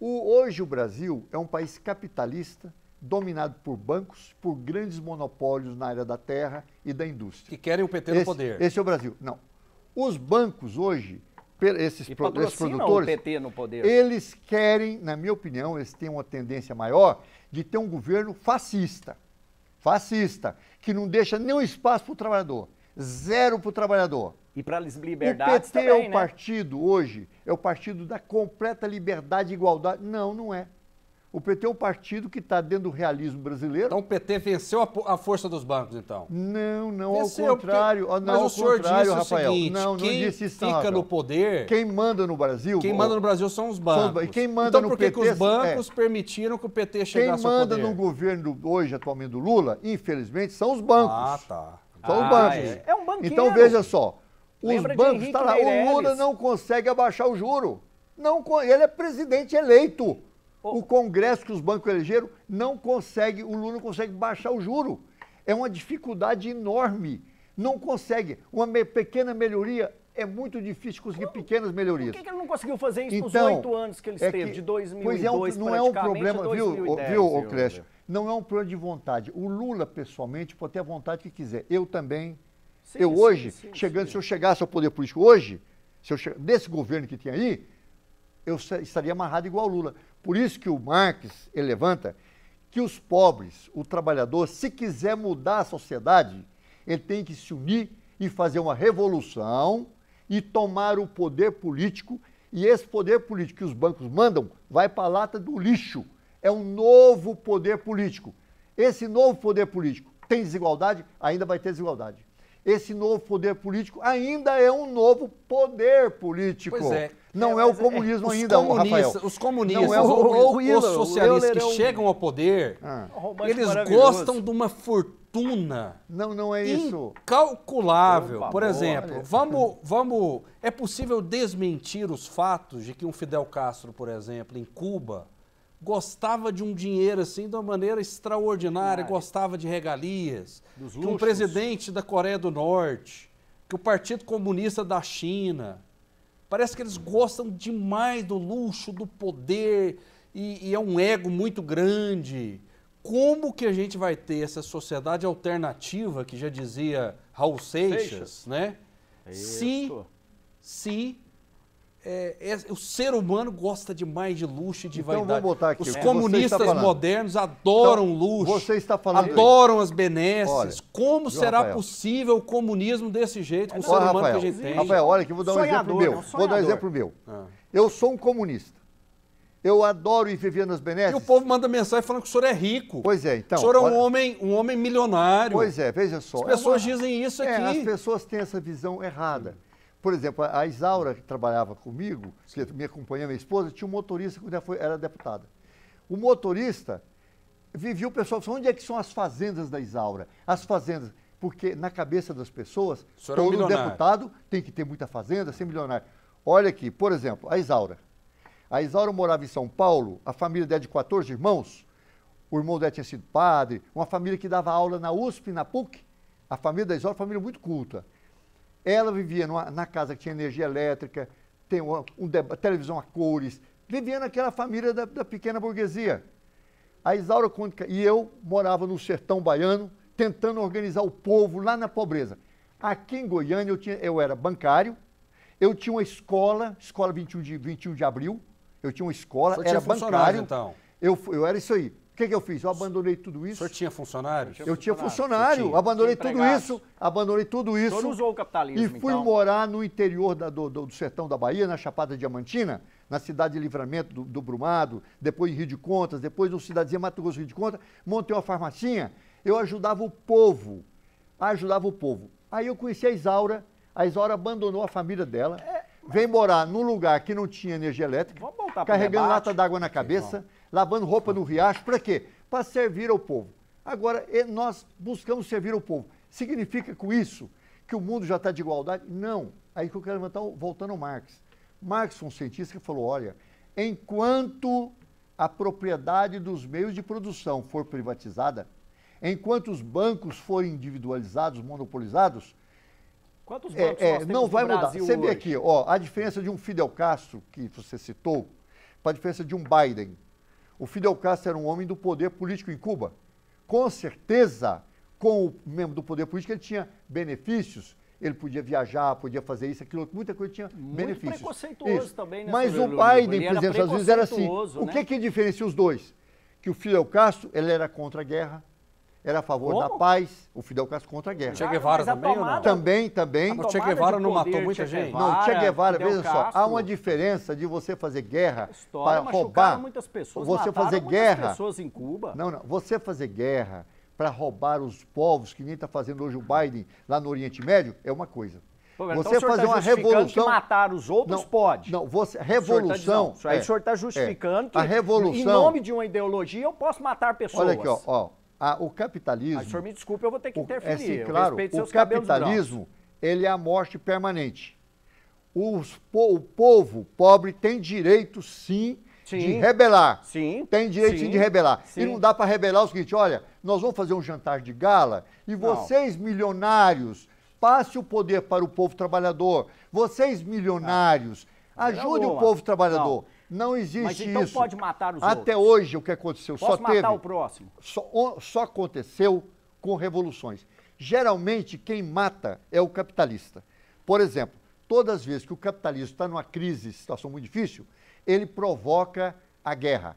hoje o Brasil é um país capitalista dominado por bancos, por grandes monopólios na área da terra e da indústria. Que querem o PT no poder. Esse é o Brasil. Não. Os bancos hoje esses, esses produtores, eles querem, na minha opinião, eles têm uma tendência maior de ter um governo fascista. Fascista, que não deixa nenhum espaço para o trabalhador. Zero para o trabalhador. E para as liberdades também, O PT também, é o né? partido hoje, é o partido da completa liberdade e igualdade. Não, não é. O PT é um partido que está dentro do realismo brasileiro. Então o PT venceu a, a força dos bancos, então? Não, não, venceu, ao contrário. Porque... Não, Mas o senhor disse Rafael. o seguinte, não, não quem disse isso, fica Rafael. no poder... Quem manda no Brasil... Quem manda no Brasil são os bancos. E quem manda então, no PT... Então por que os é. bancos é... permitiram que o PT chegasse ao poder? Quem manda no governo do, hoje, atualmente do Lula, infelizmente, são os bancos. Ah, tá. São ah, os bancos. É. é um banqueiro. Então veja só, os Lembra bancos... Tá lá, o Lula não consegue abaixar o juro. Não, ele é presidente eleito. O Congresso que os bancos elegeram não consegue, o Lula não consegue baixar o juro. É uma dificuldade enorme. Não consegue. Uma me, pequena melhoria é muito difícil conseguir pequenas melhorias. Por que, que ele não conseguiu fazer isso então, nos oito anos que ele esteve, é que, de 2002 pois é um, não é um problema, 2010, viu, viu, Clécio? Não é um problema de vontade. O Lula, pessoalmente, pode ter a vontade que quiser. Eu também. Sim, eu hoje, sim, chegando, se eu chegasse ao poder político hoje, se eu che... desse governo que tem aí, eu estaria amarrado igual o Lula. Por isso que o Marx ele levanta que os pobres, o trabalhador, se quiser mudar a sociedade, ele tem que se unir e fazer uma revolução e tomar o poder político. E esse poder político que os bancos mandam vai para a lata do lixo. É um novo poder político. Esse novo poder político tem desigualdade? Ainda vai ter desigualdade esse novo poder político ainda é um novo poder político. Pois é. Não é, é o é, é, comunismo é, ainda, comunista, Rafael. Os comunistas é o, ou, os socialistas que chegam ao poder, ah. eles gostam de uma fortuna. Não, não é isso. Incalculável. Opa, Por exemplo, vamos, vamos. É possível desmentir os fatos de que um Fidel Castro, por exemplo, em Cuba gostava de um dinheiro assim de uma maneira extraordinária, claro. gostava de regalias, Dos que um presidente da Coreia do Norte, que o Partido Comunista da China. Parece que eles gostam demais do luxo, do poder, e, e é um ego muito grande. Como que a gente vai ter essa sociedade alternativa, que já dizia Raul Seixas, Seixas. né? É isso. Se, se é, é, o ser humano gosta demais de luxo e de então, vaidade. Vamos botar aqui. Os é, comunistas modernos adoram então, luxo. Você está falando adoram as benesses. Olha, Como será Rafael. possível o comunismo desse jeito com o ser humano Rafael, que a gente tem? Rafael, olha aqui, vou dar um exemplo meu. Não, vou dar um exemplo meu. Ah. Eu sou um comunista. Eu adoro ir vivendo as benesses. E o povo manda mensagem falando que o senhor é rico. Pois é, então. O senhor é um, olha... homem, um homem milionário. Pois é, veja só. As pessoas é uma... dizem isso é, aqui. É, as pessoas têm essa visão errada. Hum por exemplo, a Isaura, que trabalhava comigo, que me acompanha, minha esposa, tinha um motorista quando foi, era deputada. O motorista vivia o pessoal, onde é que são as fazendas da Isaura? As fazendas. Porque na cabeça das pessoas, é todo um deputado tem que ter muita fazenda, ser milionário. Olha aqui, por exemplo, a Isaura. A Isaura morava em São Paulo, a família dela é de 14 irmãos, o irmão dela tinha sido padre, uma família que dava aula na USP, na PUC. A família da Isaura, uma família muito culta. Ela vivia numa, na casa que tinha energia elétrica, tem uma, um, televisão a cores, vivia naquela família da, da pequena burguesia. A Isaura Cônica e eu morava no sertão baiano, tentando organizar o povo lá na pobreza. Aqui em Goiânia eu, tinha, eu era bancário, eu tinha uma escola, escola 21 de, 21 de abril, eu tinha uma escola, Você era bancário. Então. Eu, eu era isso aí que, que eu fiz? Eu abandonei tudo isso. O senhor tinha funcionário? Eu tinha funcionário, tinha, abandonei tinha tudo isso, abandonei tudo isso. O senhor usou o capitalismo, E fui então. morar no interior da, do, do, sertão da Bahia, na Chapada Diamantina, na cidade de Livramento do, do Brumado, depois em Rio de Contas, depois no cidadezinha Mato Grosso, Rio de Contas, montei uma farmacinha, eu ajudava o povo, ajudava o povo. Aí eu conheci a Isaura, a Isaura abandonou a família dela. É vem morar num lugar que não tinha energia elétrica, carregando debate. lata d'água na cabeça, lavando roupa no riacho, para quê? Para servir ao povo. Agora, nós buscamos servir ao povo. Significa com isso que o mundo já está de igualdade? Não. Aí que eu quero levantar, voltando ao Marx. Marx um cientista que falou, olha, enquanto a propriedade dos meios de produção for privatizada, enquanto os bancos forem individualizados, monopolizados, Quantos é, bancos é, é, não vai mudar. você vê aqui, ó, a diferença de um Fidel Castro que você citou, para a diferença de um Biden. O Fidel Castro era um homem do poder político em Cuba. Com certeza, com o membro do poder político, ele tinha benefícios. Ele podia viajar, podia fazer isso, aquilo, muita coisa tinha Muito benefícios. preconceituoso isso. também, né? Mas o Biden, presidente dos Estados Unidos, era assim. Né? O que que diferencia os dois? Que o Fidel Castro, ele era contra a guerra, era a favor Como? da paz, o Fidel Castro contra a guerra. Che Guevara também, tomada, ou não? Também, também. o Che Guevara não matou muita gente? Não, Che Guevara, veja só, há uma diferença de você fazer guerra História, para roubar... muitas pessoas, você fazer guerra, pessoas em Cuba. Não, não, você fazer guerra para roubar os povos, que nem está fazendo hoje o Biden lá no Oriente Médio, é uma coisa. Então você tá fazer tá uma revolução. Que matar os outros não, pode. Não, você. Revolução. O aí é, o senhor está é, tá é. justificando é, que. A revolução. Em nome de uma ideologia, eu posso matar pessoas. Olha aqui, ó. ó a, o capitalismo. Aí, senhor me desculpe, eu vou ter que interferir. é, sim, claro, o capitalismo ele é a morte permanente. Os, o povo pobre tem direito, sim, sim. de rebelar. Sim. Tem direito, sim, de rebelar. E não dá para rebelar o seguinte: olha, nós vamos fazer um jantar de gala e não. vocês, milionários, passe o poder para o povo trabalhador. Vocês, milionários, ajudem ajude o povo trabalhador. Não existe Mas então isso. pode matar os Até outros. hoje o que aconteceu Posso só matar teve... o próximo. Só, só aconteceu com revoluções. Geralmente quem mata é o capitalista. Por exemplo, todas as vezes que o capitalismo está numa crise, situação muito difícil, ele provoca a guerra.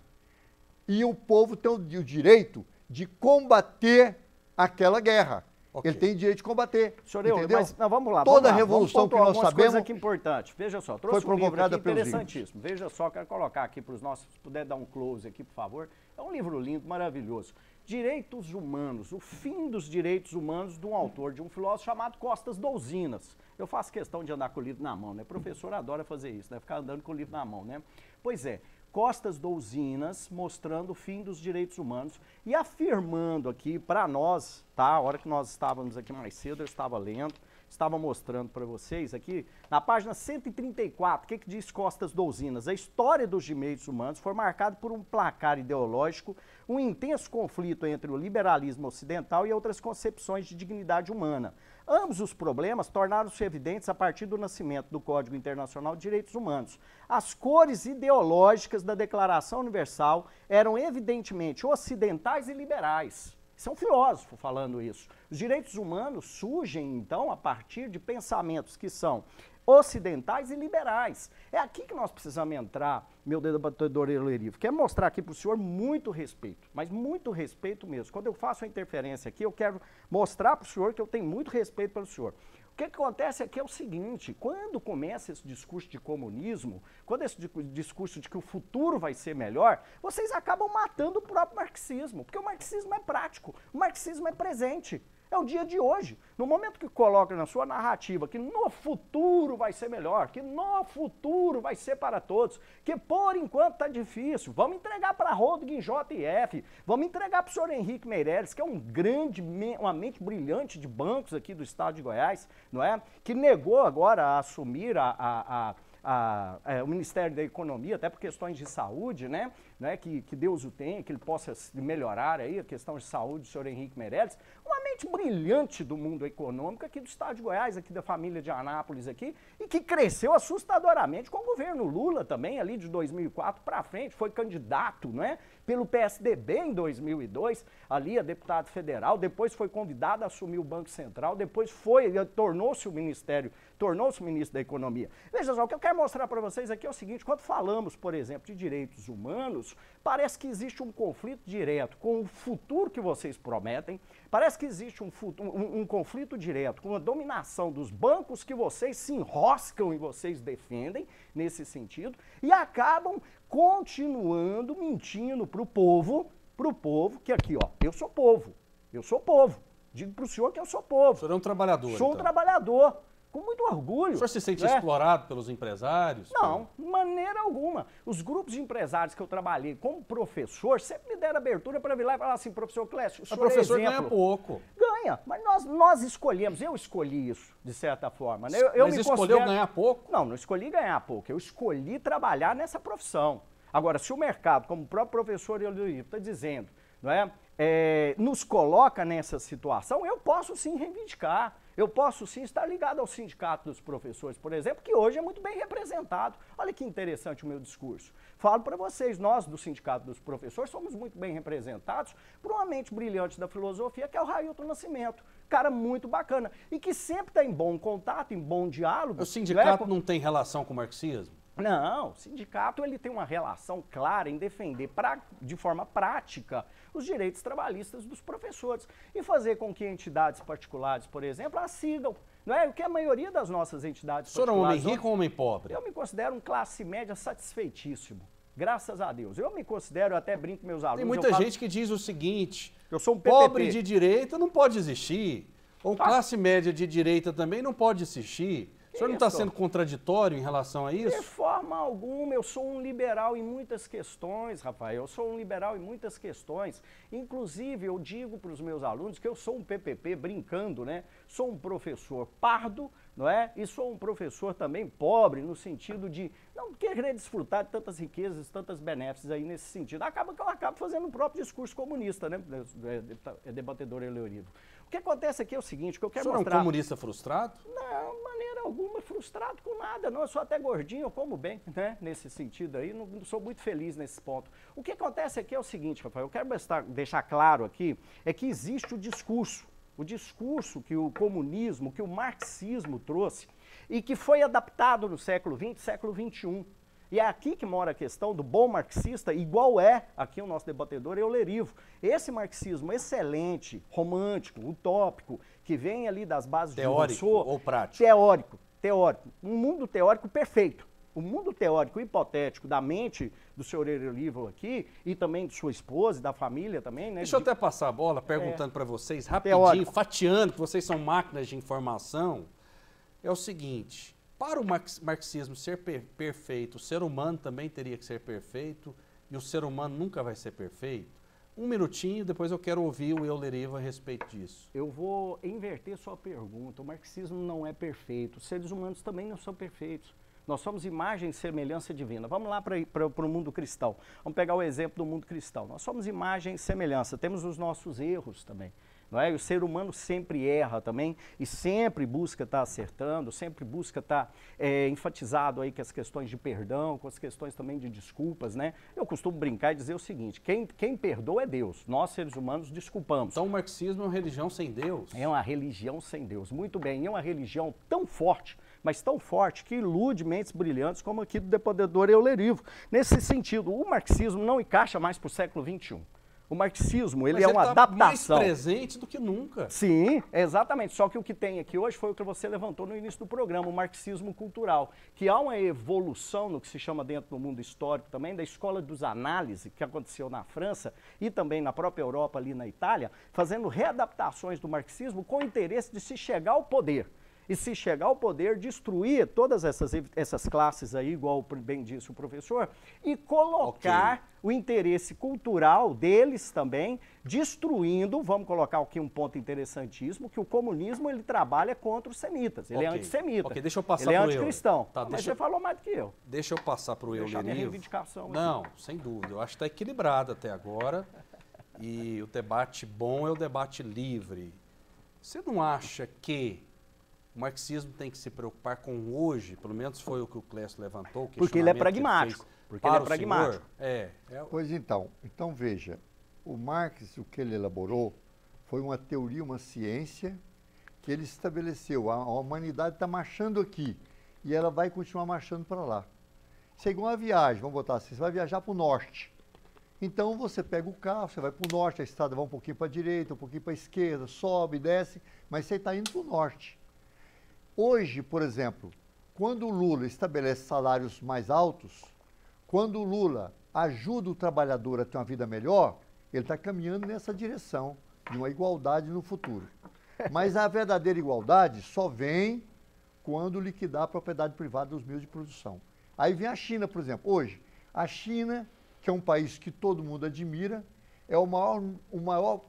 E o povo tem o direito de combater aquela guerra. Okay. Ele tem direito de combater. Senhor Euler, entendeu? mas não, vamos lá. Toda vamos lá, revolução que nós sabemos. Coisa que importante. Veja só, trouxe foi um livro aqui interessantíssimo. Veja só, quero colocar aqui para os nossos, se puder dar um close aqui, por favor. É um livro lindo, maravilhoso. Direitos Humanos, o fim dos direitos humanos de um autor, de um filósofo chamado Costas Douzinas. Eu faço questão de andar com o livro na mão, né? O professor adora fazer isso, né? Ficar andando com o livro na mão, né? Pois é, Costas Douzinas, mostrando o fim dos direitos humanos e afirmando aqui para nós, tá? A hora que nós estávamos aqui mais cedo, eu estava lendo, estava mostrando para vocês aqui, na página 134, o que, que diz Costas Douzinas? A história dos direitos humanos foi marcada por um placar ideológico, um intenso conflito entre o liberalismo ocidental e outras concepções de dignidade humana. Ambos os problemas tornaram-se evidentes a partir do nascimento do Código Internacional de Direitos Humanos. As cores ideológicas da Declaração Universal eram evidentemente ocidentais e liberais. Isso é um filósofo falando isso. Os direitos humanos surgem, então, a partir de pensamentos que são ocidentais e liberais. É aqui que nós precisamos entrar, meu debatedor Elerivo. Quero mostrar aqui para o senhor muito respeito, mas muito respeito mesmo. Quando eu faço a interferência aqui, eu quero mostrar para o senhor que eu tenho muito respeito pelo senhor. O que acontece aqui é o seguinte: quando começa esse discurso de comunismo, quando esse discurso de que o futuro vai ser melhor, vocês acabam matando o próprio marxismo, porque o marxismo é prático, o marxismo é presente é o dia de hoje. No momento que coloca na sua narrativa que no futuro vai ser melhor, que no futuro vai ser para todos, que por enquanto está difícil, vamos entregar para Rodo, Guinjota F, vamos entregar para o senhor Henrique Meireles, que é um grande, uma mente brilhante de bancos aqui do estado de Goiás, não é? Que negou agora a assumir a, a, a a, é, o Ministério da Economia, até por questões de saúde, né? né? Que, que Deus o tenha, que ele possa melhorar aí a questão de saúde do senhor Henrique Meirelles. Uma mente brilhante do mundo econômico aqui do estado de Goiás, aqui da família de Anápolis aqui, e que cresceu assustadoramente com o governo Lula também, ali de 2004 para frente, foi candidato, né? pelo PSDB em 2002, ali é deputado federal, depois foi convidado a assumir o Banco Central, depois foi, eh, tornou-se o Ministério, tornou-se ministro da Economia. Veja só, o que eu quero mostrar para vocês aqui é o seguinte, quando falamos, por exemplo, de direitos humanos, parece que existe um conflito direto com o futuro que vocês prometem, parece que existe um, um, um conflito direto com a dominação dos bancos que vocês se enroscam e vocês defendem, nesse sentido, e acabam continuando mentindo para o povo, para o povo, que aqui, ó, eu sou povo, eu sou povo. Digo para o senhor que eu sou povo. O senhor é um trabalhador. Sou então. um trabalhador com muito orgulho. O senhor se sente né? explorado pelos empresários? Não, de maneira alguma. Os grupos de empresários que eu trabalhei como professor sempre me deram abertura para vir lá e falar assim, professor Clécio, o senhor é professor é exemplo. ganha pouco. Ganha, mas nós, nós escolhemos, eu escolhi isso, de certa forma. Né? Eu, eu mas me escolheu considero... ganhar pouco? Não, não escolhi ganhar pouco, eu escolhi trabalhar nessa profissão. Agora, se o mercado, como o próprio professor Eloy está dizendo, não é? É, nos coloca nessa situação, eu posso sim reivindicar. Eu posso sim estar ligado ao sindicato dos professores, por exemplo, que hoje é muito bem representado. Olha que interessante o meu discurso. Falo para vocês, nós do sindicato dos professores somos muito bem representados por uma mente brilhante da filosofia, que é o Railton Nascimento. Cara muito bacana e que sempre está em bom contato, em bom diálogo. O né, sindicato não, é? não tem relação com o marxismo? Não, o sindicato ele tem uma relação clara em defender pra, de forma prática os direitos trabalhistas dos professores e fazer com que entidades particulares, por exemplo, as sigam. Não é o que a maioria das nossas entidades Sou é particulares... O homem rico ou homem pobre? Eu me considero um classe média satisfeitíssimo, graças a Deus. Eu me considero, eu até brinco com meus alunos... Tem muita gente que diz o seguinte, eu sou um pobre de direita não pode existir, ou tá. classe média de direita também não pode existir. O senhor não está sendo contraditório em relação a isso? De forma alguma, eu sou um liberal em muitas questões, Rafael. Eu sou um liberal em muitas questões. Inclusive, eu digo para os meus alunos que eu sou um PPP, brincando, né? Sou um professor pardo, não é? E sou um professor também pobre, no sentido de não querer desfrutar de tantas riquezas, tantas benefícios aí nesse sentido. Acaba que eu acabo fazendo o próprio discurso comunista, né? É, é, é debatedor Eleorido. O que acontece aqui é o seguinte, o que eu quero o mostrar... é um comunista frustrado? Não, de maneira alguma, frustrado com nada, não. Eu sou até gordinho, eu como bem, né? Nesse sentido aí, não, não sou muito feliz nesse ponto. O que acontece aqui é o seguinte, Rafael, eu quero deixar claro aqui, é que existe o discurso, o discurso que o comunismo, que o marxismo trouxe e que foi adaptado no século XX, século XXI. E é aqui que mora a questão do bom marxista, igual é aqui o nosso debatedor Eulerivo. Esse marxismo excelente, romântico, utópico, que vem ali das bases teórico de Rousseau. ou prático? Teórico, teórico. Um mundo teórico perfeito. O mundo teórico hipotético da mente do senhor Eulerivo aqui e também de sua esposa e da família também, né? Deixa eu até passar a bola perguntando é, para vocês rapidinho, teórico. fatiando, que vocês são máquinas de informação. É o seguinte, para o marxismo ser per perfeito, o ser humano também teria que ser perfeito e o ser humano nunca vai ser perfeito? Um minutinho, depois eu quero ouvir o Euleriva a respeito disso. Eu vou inverter sua pergunta. O marxismo não é perfeito, os seres humanos também não são perfeitos. Nós somos imagem e semelhança divina. Vamos lá para o mundo cristão. Vamos pegar o exemplo do mundo cristão. Nós somos imagem e semelhança, temos os nossos erros também. Não é? O ser humano sempre erra também e sempre busca estar tá acertando, sempre busca estar tá, é, enfatizado aí com as questões de perdão, com as questões também de desculpas, né? Eu costumo brincar e dizer o seguinte, quem, quem perdoa é Deus, nós seres humanos desculpamos. Então o marxismo é uma religião sem Deus? É uma religião sem Deus, muito bem, é uma religião tão forte mas tão forte que ilude mentes brilhantes como aqui do depredador Eulerivo. Nesse sentido, o marxismo não encaixa mais para o século XXI. O marxismo, ele Mas é ele uma tá adaptação. mais presente do que nunca. Sim, exatamente. Só que o que tem aqui hoje foi o que você levantou no início do programa, o marxismo cultural, que há uma evolução no que se chama dentro do mundo histórico também da escola dos análise que aconteceu na França e também na própria Europa ali na Itália, fazendo readaptações do marxismo com o interesse de se chegar ao poder e se chegar ao poder, destruir todas essas, essas classes aí, igual bem disse o professor, e colocar okay. o interesse cultural deles também, destruindo, vamos colocar aqui um ponto interessantíssimo, que o comunismo ele trabalha contra os semitas, ele é okay. é antissemita. Ok, deixa eu passar para o Ele é anticristão, tá, mas você falou mais do que eu. Deixa eu passar para o eu, Deixa minha reivindicação. Não, aqui. sem dúvida, eu acho que está equilibrado até agora. E o debate bom é o debate livre. Você não acha que o marxismo tem que se preocupar com hoje, pelo menos foi o que o Clécio levantou. porque ele é pragmático. Ele porque ele é pragmático. é, é... Pois então, então veja, o Marx, o que ele elaborou, foi uma teoria, uma ciência que ele estabeleceu. A, a humanidade está marchando aqui e ela vai continuar marchando para lá. Isso é igual a viagem, vamos botar assim, você vai viajar para o norte. Então você pega o carro, você vai para o norte, a estrada vai um pouquinho para a direita, um pouquinho para a esquerda, sobe, desce, mas você está indo para o norte. Hoje, por exemplo, quando o Lula estabelece salários mais altos, quando o Lula ajuda o trabalhador a ter uma vida melhor, ele está caminhando nessa direção de uma igualdade no futuro. Mas a verdadeira igualdade só vem quando liquidar a propriedade privada dos meios de produção. Aí vem a China, por exemplo. Hoje, a China, que é um país que todo mundo admira, é o maior, o maior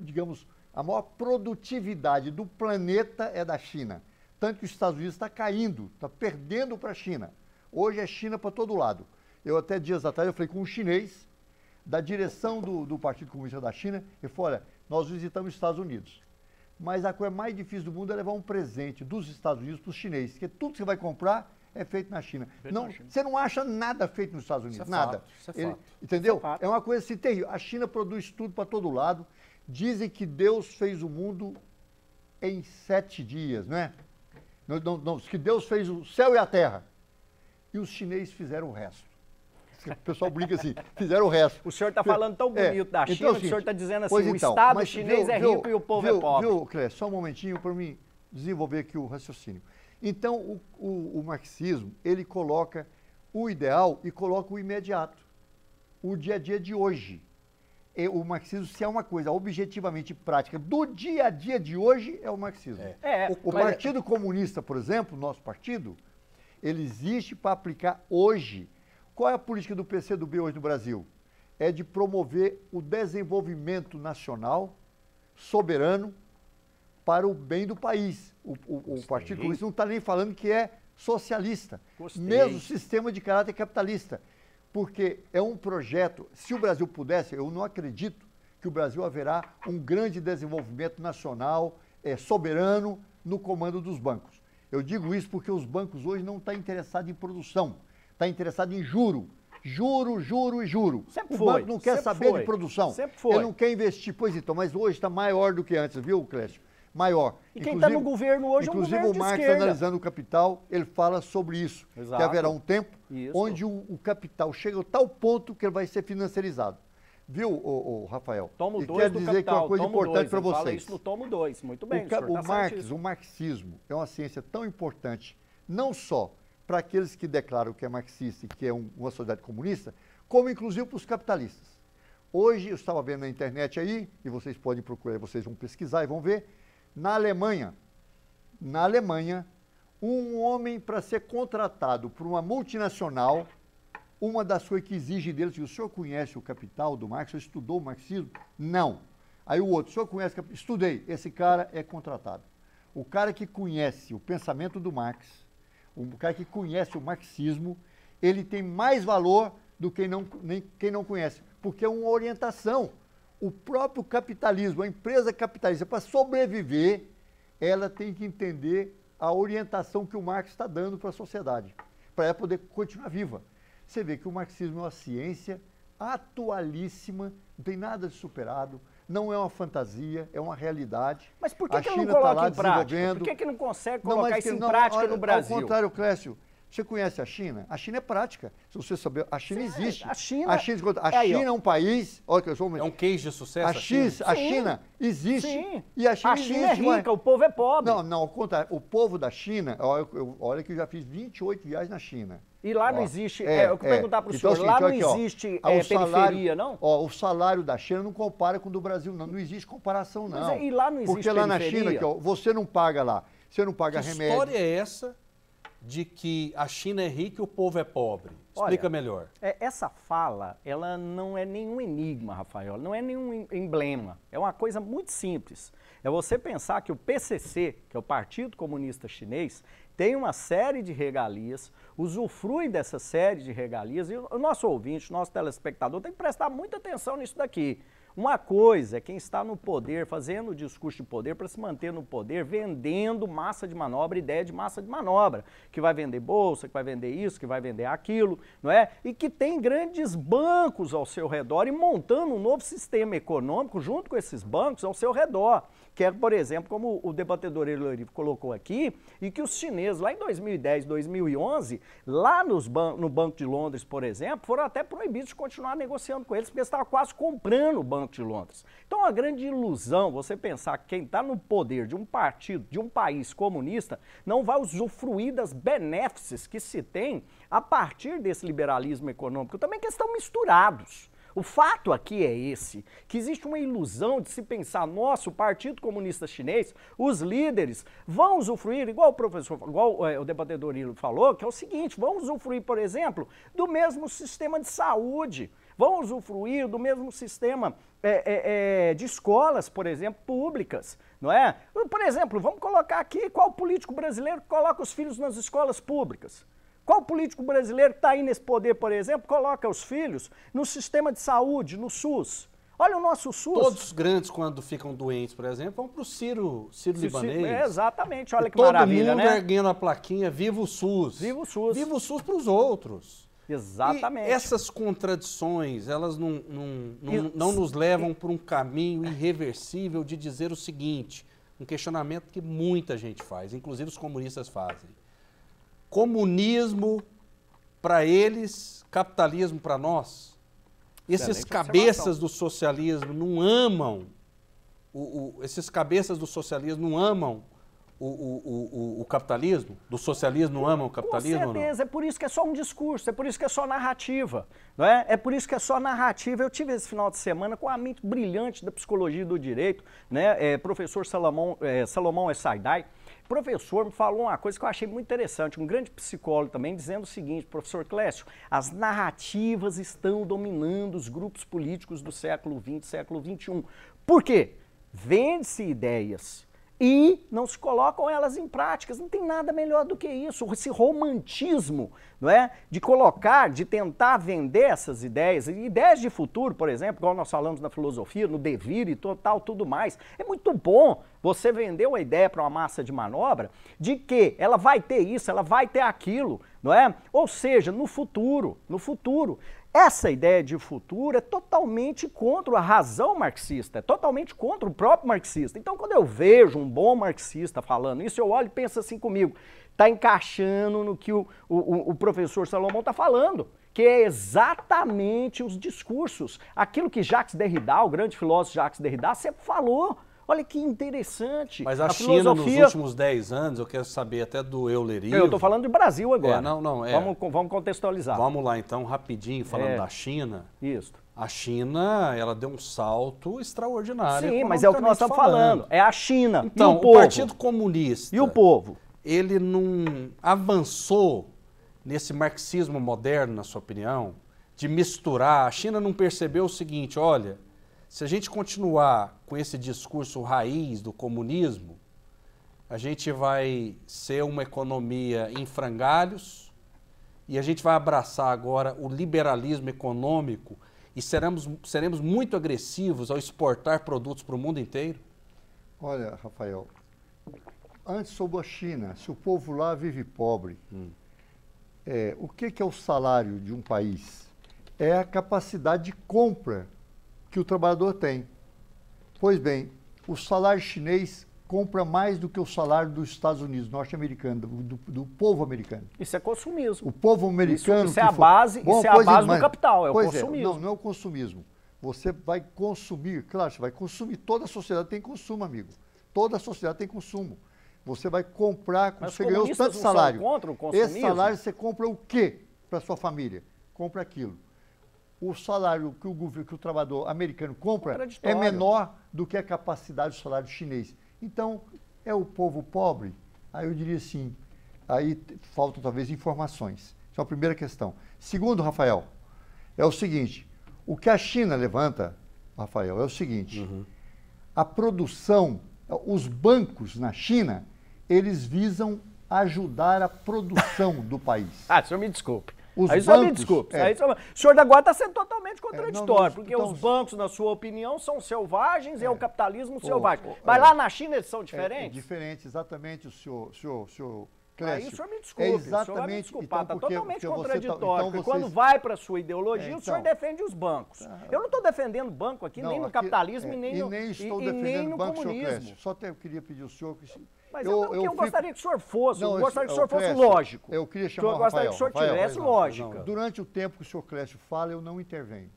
digamos, a maior produtividade do planeta é da China. Tanto que os Estados Unidos está caindo, está perdendo para a China. Hoje é China para todo lado. Eu até dias atrás eu falei com um chinês da direção do, do Partido Comunista da China e falou, olha, nós visitamos os Estados Unidos. Mas a coisa mais difícil do mundo é levar um presente dos Estados Unidos para os chineses, porque tudo que você vai comprar é feito na China. Feito não, na China. Você não acha nada feito nos Estados Unidos, é nada. Fato, é Ele, é entendeu? É, é, uma coisa assim terrível. A China produz tudo para todo lado. Dizem que Deus fez o mundo em sete dias, não é? Não, não, não, que Deus fez o céu e a terra. E os chineses fizeram o resto. O pessoal brinca assim, fizeram o resto. O senhor está falando tão é, bonito é, da então, China então, assim, o senhor está dizendo assim, o então, Estado chinês viu, é rico viu, e o povo é viu, é pobre. Viu, Clé, só um momentinho para mim desenvolver aqui o raciocínio. Então, o, o, o marxismo, ele coloca o ideal e coloca o imediato. O dia a dia de hoje. É, o marxismo, se é uma coisa objetivamente prática do dia a dia de hoje, é o marxismo. É. é o, o é Partido Comunista, por exemplo, nosso partido, ele existe para aplicar hoje. Qual é a política do PCdoB hoje no Brasil? É de promover o desenvolvimento nacional, soberano, para o bem do país. O, o, o Partido Comunista não está nem falando que é socialista, Gostei. mesmo sistema de caráter capitalista porque é um projeto. Se o Brasil pudesse, eu não acredito que o Brasil haverá um grande desenvolvimento nacional, é, soberano, no comando dos bancos. Eu digo isso porque os bancos hoje não estão tá interessados em produção, estão tá interessados em juro. Juro, juro e juro. Sempre o foi, banco não quer saber foi, de produção. Sempre foi. Ele não quer investir. Pois então, mas hoje está maior do que antes, viu, Clécio? maior. E quem está no governo hoje é um governo Inclusive o Marx, analisando o capital, ele fala sobre isso. Exato. Que haverá um tempo isso. onde o, o, capital chega a tal ponto que ele vai ser financiarizado. Viu, o, o Rafael? Tomo e dois quero dizer capital, que é uma coisa importante para vocês. isso no tomo dois. muito bem. O, o, o tá Marx, o marxismo é uma ciência tão importante, não só para aqueles que declaram que é marxista e que é um, uma sociedade comunista, como inclusive para os capitalistas. Hoje, eu estava vendo na internet aí, e vocês podem procurar, vocês vão pesquisar e vão ver, na Alemanha, na Alemanha, um homem para ser contratado por uma multinacional, uma das coisas que exige dele, que o senhor conhece o capital do Marx, o senhor estudou o marxismo? Não. Aí o outro, o senhor conhece, estudei, esse cara é contratado. O cara que conhece o pensamento do Marx, o cara que conhece o marxismo, ele tem mais valor do que não, nem, quem não conhece, porque é uma orientação o próprio capitalismo, a empresa capitalista, para sobreviver, ela tem que entender a orientação que o Marx está dando para a sociedade, para ela poder continuar viva. Você vê que o marxismo é uma ciência atualíssima, não tem nada de superado, não é uma fantasia, é uma realidade. Mas por que, a que China não tá coloca lá em prática? Por que, que não consegue colocar não, isso em não, prática olha, no Brasil? Ao contrário, Clécio, você conhece a China? A China é prática. Se você saber, a China Sim, existe. A China, a China, a China é, aí, é um país. Olha que eu sou, é um case de sucesso. A, China, a China existe. Sim. E a China, a China é existe, é rica, mas... o povo é pobre. Não, não, O povo da China, olha, eu, olha que eu já fiz 28 viagens na China. E lá ó, não existe. É, é, eu quero é, perguntar para o então, senhor, lá aqui, não existe ó, é, periferia, não? Ó, o salário da China não compara com o do Brasil, não. Não existe comparação, não. Mas, é, e lá não existe Porque lá periferia? na China, aqui, ó, é você não paga lá. Você não paga que remédio. A história é essa? de que a China é rica e o povo é pobre. Explica Olha, melhor. É, essa fala, ela não é nenhum enigma, Rafael, não é nenhum emblema. É uma coisa muito simples. É você pensar que o PCC, que é o Partido Comunista Chinês, tem uma série de regalias, usufrui dessa série de regalias, e o nosso ouvinte, nosso telespectador, tem que prestar muita atenção nisso daqui. Uma coisa é quem está no poder, fazendo discurso de poder para se manter no poder, vendendo massa de manobra, ideia de massa de manobra, que vai vender bolsa, que vai vender isso, que vai vender aquilo, não é? E que tem grandes bancos ao seu redor e montando um novo sistema econômico junto com esses bancos ao seu redor que é, por exemplo, como o debatedor Elorivo colocou aqui, e que os chineses, lá em 2010, 2011, lá nos ban no Banco de Londres, por exemplo, foram até proibidos de continuar negociando com eles, porque eles estavam quase comprando o Banco de Londres. Então, uma grande ilusão você pensar que quem está no poder de um partido, de um país comunista, não vai usufruir das benéficas que se tem a partir desse liberalismo econômico. Também que estão misturados. O fato aqui é esse, que existe uma ilusão de se pensar, nosso Partido Comunista Chinês, os líderes vão usufruir, igual o professor, igual é, o debatedor Ilo falou, que é o seguinte, vão usufruir, por exemplo, do mesmo sistema de saúde, vão usufruir do mesmo sistema é, é, de escolas, por exemplo, públicas, não é? Por exemplo, vamos colocar aqui qual político brasileiro coloca os filhos nas escolas públicas. Qual político brasileiro que está aí nesse poder, por exemplo, coloca os filhos no sistema de saúde, no SUS? Olha o nosso SUS. Todos os grandes, quando ficam doentes, por exemplo, vão para o Ciro, Ciro, Libanês. É, exatamente, olha que todo maravilha, né? Todo mundo né? erguendo a plaquinha, viva o SUS. Viva o SUS. Viva o SUS para os outros. Exatamente. E essas contradições, elas não, não, não, não nos levam para um caminho irreversível de dizer o seguinte, um questionamento que muita gente faz, inclusive os comunistas fazem. Comunismo para eles, capitalismo para nós. Esses cabeças do socialismo não amam, o, o, esses cabeças do socialismo não amam o, o, o, o, capitalismo? Do socialismo não amam o capitalismo? Com certeza, é por isso que é só um discurso, é por isso que é só narrativa. Não é? é por isso que é só narrativa. Eu tive esse final de semana com um amigo brilhante da psicologia do direito, né? É, professor Salomão, é, Salomão Essaidai, professor me falou uma coisa que eu achei muito interessante, um grande psicólogo também, dizendo o seguinte, professor Clécio, as narrativas estão dominando os grupos políticos do século XX, século XXI. Por quê? Vende-se ideias e não se colocam elas em práticas. Não tem nada melhor do que isso, esse romantismo, não é? De colocar, de tentar vender essas ideias, ideias de futuro, por exemplo, igual nós falamos na filosofia, no devir e total, tudo mais. É muito bom você vender uma ideia para uma massa de manobra de que ela vai ter isso, ela vai ter aquilo, não é? Ou seja, no futuro, no futuro. Essa ideia de futuro é totalmente contra a razão marxista, é totalmente contra o próprio marxista. Então, quando eu vejo um bom marxista falando isso, eu olho e penso assim comigo: está encaixando no que o, o, o professor Salomão está falando, que é exatamente os discursos, aquilo que Jacques Derrida, o grande filósofo Jacques Derrida, sempre falou Olha que interessante. Mas a, a China filosofia... nos últimos 10 anos, eu quero saber até do Eulerio. Eu estou falando do Brasil é, agora. É, não, não, é. Vamos, vamos contextualizar. Vamos lá então, rapidinho, falando é. da China. Isso. A China, ela deu um salto extraordinário. Sim, mas é o que nós estamos falando. falando. É a China. Então, o, o Partido Comunista. E o povo? Ele não avançou nesse marxismo moderno, na sua opinião, de misturar. A China não percebeu o seguinte: olha, se a gente continuar com esse discurso raiz do comunismo, a gente vai ser uma economia em frangalhos e a gente vai abraçar agora o liberalismo econômico e seremos, seremos muito agressivos ao exportar produtos para o mundo inteiro? Olha, Rafael, antes sobre a China, se o povo lá vive pobre, hum. é, o que, que é o salário de um país? É a capacidade de compra que o trabalhador tem. Pois bem, o salário chinês compra mais do que o salário dos Estados Unidos, norte-americano, do, do, povo americano. Isso é consumismo. O povo americano. Isso, isso é a base, Bom, isso é a base do capital, é o é, consumismo. É, não, não é o consumismo. Você vai consumir, claro, você vai consumir. Toda a sociedade tem consumo, amigo. Toda a sociedade tem consumo. Você vai comprar, mas você ganhou tanto salário. Contra o consumismo? Esse salário você compra o quê para sua família? Compra aquilo o salário que o, que o trabalhador americano compra é menor do que a capacidade do salário chinês. Então, é o povo pobre? Aí eu diria sim. Aí faltam talvez informações. Essa é a primeira questão. Segundo, Rafael, é o seguinte: o que a China levanta, Rafael, é o seguinte: uhum. a produção, os bancos na China, eles visam ajudar a produção do país. Ah, senhor me desculpe. Os aí bancos, só me desculpe. É. só... O senhor da Guarda está sendo totalmente contraditório, é, não, não, porque então... os bancos, na sua opinião, são selvagens é. e é o capitalismo selvagem. Mas é. lá na China eles são é, diferentes? É, diferente, exatamente, o senhor, senhor, senhor Clécio, Aí o senhor me é desculpe, é exatamente, o senhor vai me desculpar, está então, totalmente contraditório. Tá, então, tá- então vocês... Quando vai para a sua ideologia, é, então, o senhor então. defende os bancos. Tá. Eu não estou defendendo banco aqui, não, nem no capitalismo é, e nem no, e nem estou e, defendendo e nem no banco, comunismo. Clécio, só te, eu queria pedir ao senhor que... Mas é eu, eu, eu, eu gostaria que o senhor fosse, não, eu é gostaria que o senhor fosse lógico. Eu queria chamar o senhor. Eu gostaria que o senhor tivesse Rafael, lógica. Não, durante o tempo que o senhor Clécio fala, eu não intervenho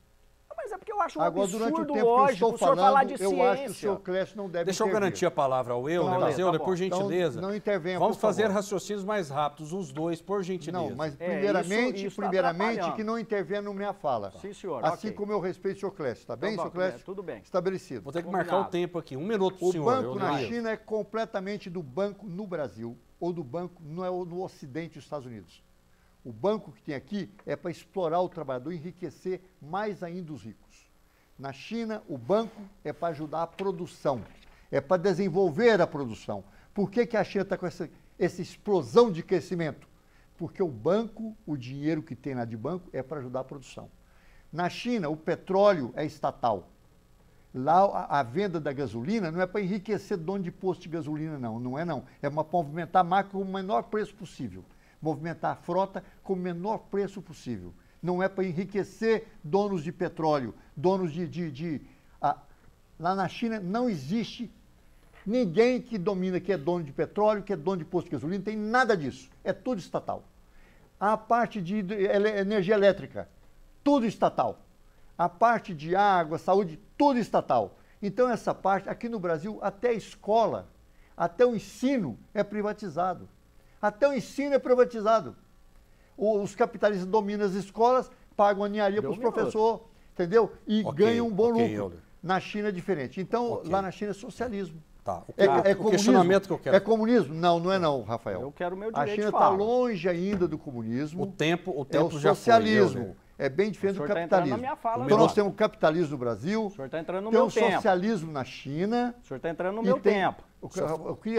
acho um Agora, absurdo lógico o senhor falar de eu ciência. Eu acho que o senhor Clécio não deve Deixa intervir. eu garantir a palavra ao Euler, mas Euler, por então, gentileza. Então, não intervenha, Vamos fazer favor. raciocínios mais rápidos, os dois, por gentileza. Não, mas é, primeiramente, é, isso, isso primeiramente tá que não intervenha na minha fala. Sim, senhor. Assim okay. como eu respeito o senhor Clécio, tá então, bem, senhor Clécio? tudo bem. Estabelecido. Vou ter que Combinado. marcar o tempo aqui, um minuto o senhor. O banco na China é completamente do banco no Brasil ou do banco não é no Ocidente dos Estados Unidos. O banco que tem aqui é para explorar o trabalhador, enriquecer mais ainda os ricos. Na China, o banco é para ajudar a produção, é para desenvolver a produção. Por que, que a China está com essa, essa explosão de crescimento? Porque o banco, o dinheiro que tem lá de banco, é para ajudar a produção. Na China, o petróleo é estatal. Lá, a, venda da gasolina não é para enriquecer dono de posto de gasolina, não. Não é, não. É para movimentar a marca com o menor preço possível. Movimentar a frota com o menor preço possível não é para enriquecer donos de petróleo, donos de. de, de lá na China não existe ninguém que domina, que é dono de petróleo, que é dono de posto de gasolina, tem nada disso. É tudo estatal. A parte de energia elétrica, tudo estatal. A parte de água, saúde, tudo estatal. Então, essa parte, aqui no Brasil, até a escola, até o ensino é privatizado. Até o ensino é privatizado os capitalistas dominam as escolas, pagam a ninharia para os professores, entendeu? E okay, ganham um bom okay, lucro. Eu... Na China é diferente. Então, okay. lá na China é socialismo. Tá. O, é, que, é, é o questionamento que eu quero. É comunismo? Não, não é não, Rafael. Eu quero o meu direito A China está longe ainda do comunismo. O tempo, o tempo é o já socialismo. Foi, é bem diferente do tá capitalismo. Tá fala, então nós temos o capitalismo no Brasil, o senhor está entrando no temos meu tempo. socialismo na China. O senhor está entrando no meu tem, tempo. O que,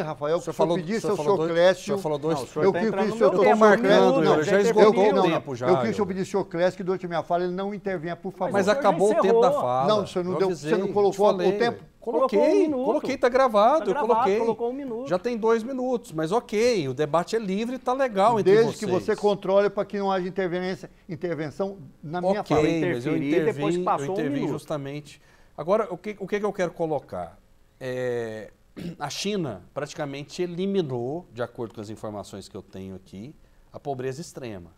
Rafael, o que o senhor, falou, pedir, o senhor, falou Clécio... O senhor falou dois... Não, o senhor eu tá que o senhor está marcando, minuto, eu já esgotou o tempo já. Eu quis eu pedir ao senhor Clécio que durante a minha fala ele não intervenha, por favor. Mas, Mas acabou o tempo da fala. Não, o senhor não, deu, avisei, você não colocou falei, o tempo? Coloquei, um coloquei, tá gravado, tá gravado, eu coloquei. Colocou um minuto. Já tem dois minutos, mas ok, o debate é livre, e tá legal entre Desde vocês. que você controle para que não haja intervenência, intervenção na minha okay, fala. Interferi, mas eu intervim, depois passou eu intervim um justamente. Agora, o que, o que eu quero colocar? É, a China praticamente eliminou, de acordo com as informações que eu tenho aqui, a pobreza extrema.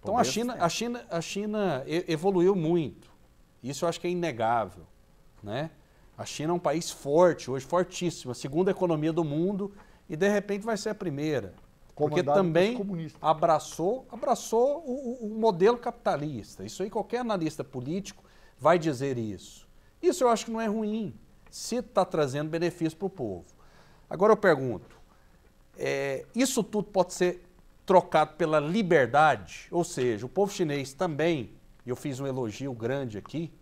Então a China, extrema. a China, a China evoluiu muito. Isso eu acho que é inegável, né? A China é um país forte hoje, fortíssimo, a segunda economia do mundo e de repente vai ser a primeira, Comandado porque também abraçou, abraçou o, o modelo capitalista. Isso aí qualquer analista político vai dizer isso. Isso eu acho que não é ruim se está trazendo benefício para o povo. Agora eu pergunto, é, isso tudo pode ser trocado pela liberdade, ou seja, o povo chinês também, e eu fiz um elogio grande aqui,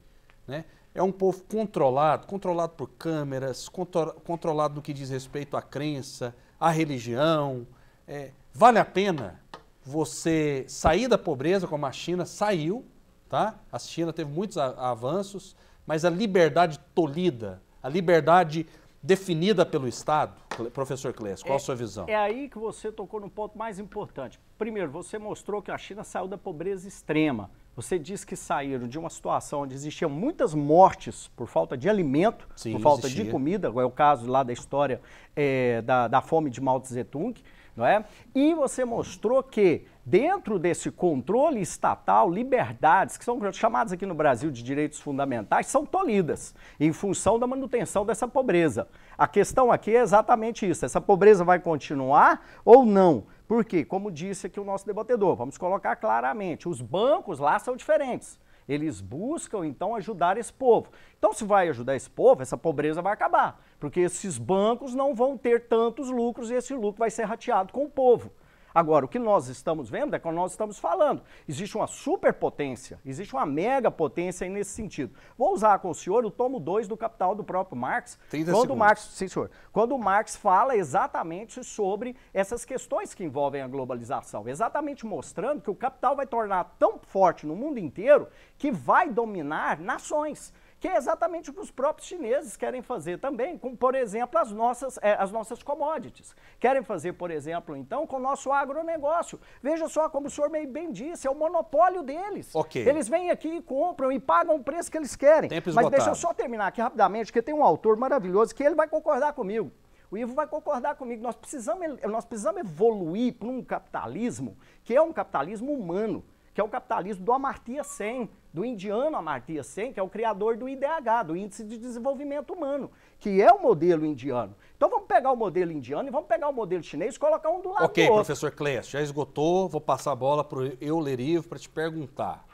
né, é um povo controlado, controlado por câmeras, contro controlado no que diz respeito à crença, à religião. É, vale a pena você sair da pobreza, como a China saiu, tá? A China teve muitos avanços, mas a liberdade tolhida, a liberdade definida pelo Estado? Professor Clés, qual é, a sua visão? É aí que você tocou no ponto mais importante. Primeiro, você mostrou que a China saiu da pobreza extrema. Você diz que saíram de uma situação onde existiam muitas mortes por falta de alimento, Sim, por falta existia. de comida, é o caso lá da história é, da, da fome de Mao Tse Tung, não é? E você mostrou que Dentro desse controle estatal, liberdades, que são chamadas aqui no Brasil de direitos fundamentais, são tolhidas em função da manutenção dessa pobreza. A questão aqui é exatamente isso: essa pobreza vai continuar ou não? Porque, como disse aqui o nosso debatedor, vamos colocar claramente: os bancos lá são diferentes. Eles buscam, então, ajudar esse povo. Então, se vai ajudar esse povo, essa pobreza vai acabar, porque esses bancos não vão ter tantos lucros e esse lucro vai ser rateado com o povo. Agora, o que nós estamos vendo é que nós estamos falando. Existe uma superpotência, existe uma mega potência nesse sentido. Vou usar com o senhor o tomo 2 do Capital do próprio Marx. 30 quando segundos. Marx, sim, senhor. Quando Marx fala exatamente sobre essas questões que envolvem a globalização, exatamente mostrando que o capital vai tornar tão forte no mundo inteiro que vai dominar nações que é exatamente o que os próprios chineses querem fazer também, com, por exemplo, as nossas, é, as nossas commodities. Querem fazer, por exemplo, então, com o nosso agronegócio. Veja só, como o senhor bem disse, é o monopólio deles. Okay. Eles vêm aqui e compram e pagam o preço que eles querem. Tempo Mas deixa eu só terminar aqui rapidamente, porque tem um autor maravilhoso que ele vai concordar comigo. O Ivo vai concordar comigo. Nós precisamos, nós precisamos evoluir para um capitalismo que é um capitalismo humano que é o capitalismo do Amartya Sen, do indiano Amartya Sen, que é o criador do IDH, do Índice de Desenvolvimento Humano, que é o modelo indiano. Então vamos pegar o modelo indiano e vamos pegar o modelo chinês e colocar um do lado okay, do outro. Ok, professor Clécio, já esgotou, vou passar a bola para o Eulerivo para te perguntar.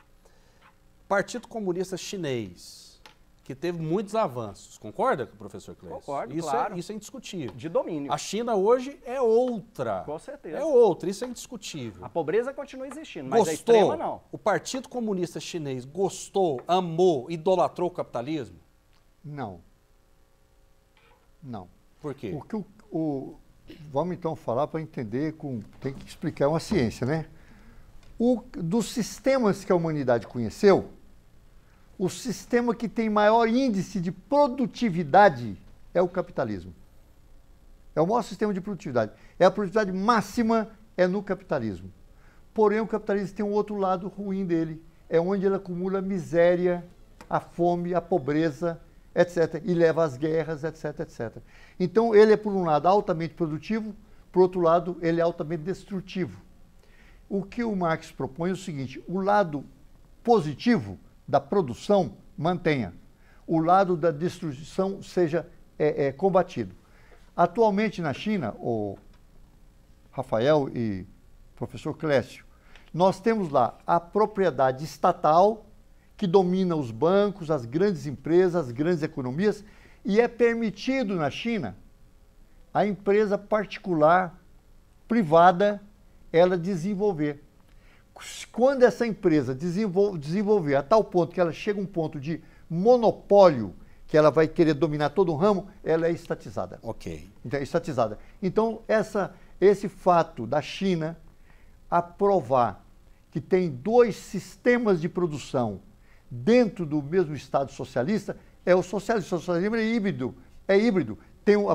Partido Comunista Chinês, que teve muitos avanços. Concorda, professor Cleiton? Concordo, isso é claro. É, isso é indiscutível. De domínio. A China hoje é outra. Com certeza. É outra, isso é indiscutível. A pobreza continua existindo, mas gostou, a extrema não. O Partido Comunista Chinês gostou, amou, idolatrou o capitalismo? Não. Não. Por quê? Porque o, o vamos então falar para entender, com, tem que explicar uma ciência, né? O, dos sistemas que a humanidade conheceu, o sistema que tem maior índice de produtividade é o capitalismo. É o maior sistema de produtividade. É a produtividade máxima é no capitalismo. Porém, o capitalismo tem um outro lado ruim dele. É onde ele acumula a miséria, a fome, a pobreza, etc. E leva às guerras, etc, etc. Então, ele é, por um lado, altamente produtivo, por outro lado, ele é altamente destrutivo. O que o Marx propõe é o seguinte: o lado positivo da produção mantenha, o lado da destruição seja é, é, combatido. Atualmente na China, o Rafael e professor Clécio, nós temos lá a propriedade estatal que domina os bancos, as grandes empresas, as grandes economias, e é permitido na China a empresa particular, privada, ela desenvolver. Quando essa empresa desenvolve, desenvolver a tal ponto que ela chega a um ponto de monopólio, que ela vai querer dominar todo um ramo, ela é estatizada. Ok. Então, é estatizada. Então, essa, esse fato da China aprovar que tem dois sistemas de produção dentro do mesmo Estado socialista é o socialismo. O socialismo é híbrido. É híbrido. Tem a,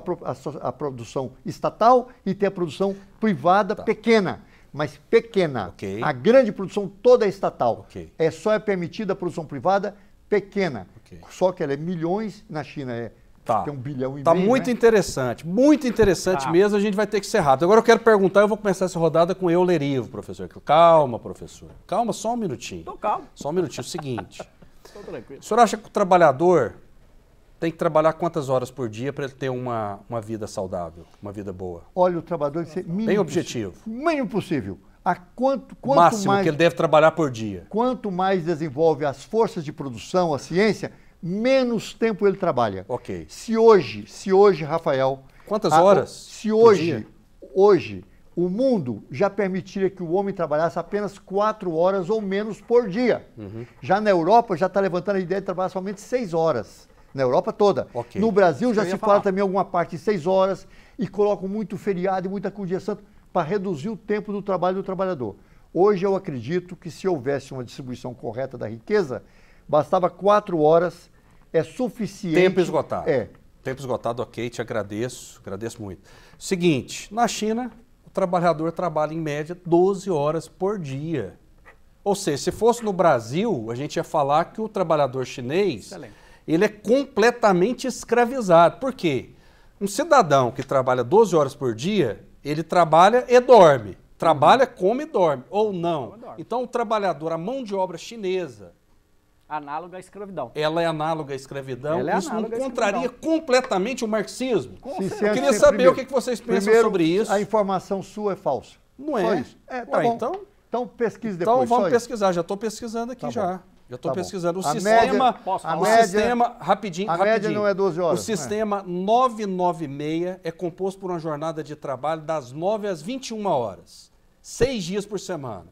a, a produção estatal e tem a produção privada tá. pequena mas pequena. Okay. A grande produção toda é estatal. Okay. É só é permitida a produção privada pequena. Okay. Só que ela é milhões na China é Tá. Tem um bilhão e tá meio, muito né? interessante, muito interessante tá. mesmo. A gente vai ter que ser rápido. Agora eu quero perguntar, eu vou começar essa rodada com eu Lerivo, professor. Calma, professor. Calma, só um minutinho. Estou calmo. Só um minutinho. É o seguinte. Tô tranquilo. O senhor acha que o trabalhador tem que trabalhar quantas horas por dia para ele ter uma, uma vida saudável, uma vida boa? Olha, o trabalhador tem que ser mínimo. Bem objetivo. mínimo possível. A quanto, quanto Máximo mais, que ele deve trabalhar por dia. Quanto mais desenvolve as forças de produção, a ciência, menos tempo ele trabalha. Ok. Se hoje, se hoje, Rafael. Quantas a, horas? Se hoje, hoje, o mundo já permitiria que o homem trabalhasse apenas quatro horas ou menos por dia. Uhum. Já na Europa já está levantando a ideia de trabalhar somente seis horas na Europa toda. Okay. No Brasil já se falar. fala também alguma parte de seis horas e colocam muito feriado e muita dia santo para reduzir o tempo do trabalho do trabalhador. Hoje eu acredito que se houvesse uma distribuição correta da riqueza, bastava quatro horas, é suficiente. Tempo esgotado. É. Tempo esgotado, ok, te agradeço, agradeço muito. Seguinte, na China, o trabalhador trabalha em média 12 horas por dia. Ou seja, se fosse no Brasil, a gente ia falar que o trabalhador chinês Excelente ele é completamente escravizado. Por quê? Um cidadão que trabalha 12 horas por dia, ele trabalha e dorme. Trabalha, come e dorme, ou não. Então, o trabalhador, a mão de obra chinesa, análoga à escravidão. Ela é análoga à escravidão. Ela é isso análoga contraria completamente o marxismo. Com se eu queria saber primeiro, o que vocês pensam primeiro, sobre isso. A informação sua é falsa. Não é? Só isso. É, tá Ué, bom. Então, então pesquise então depois. Então vamos pesquisar, isso. já estou pesquisando aqui tá já. Bom. Eu estou tá pesquisando. O a sistema, média, a média, sistema rapidinho, a rapidinho. média não é 12 horas. O né? sistema é. 996 é composto por uma jornada de trabalho das 9 às 21 horas, seis dias por semana.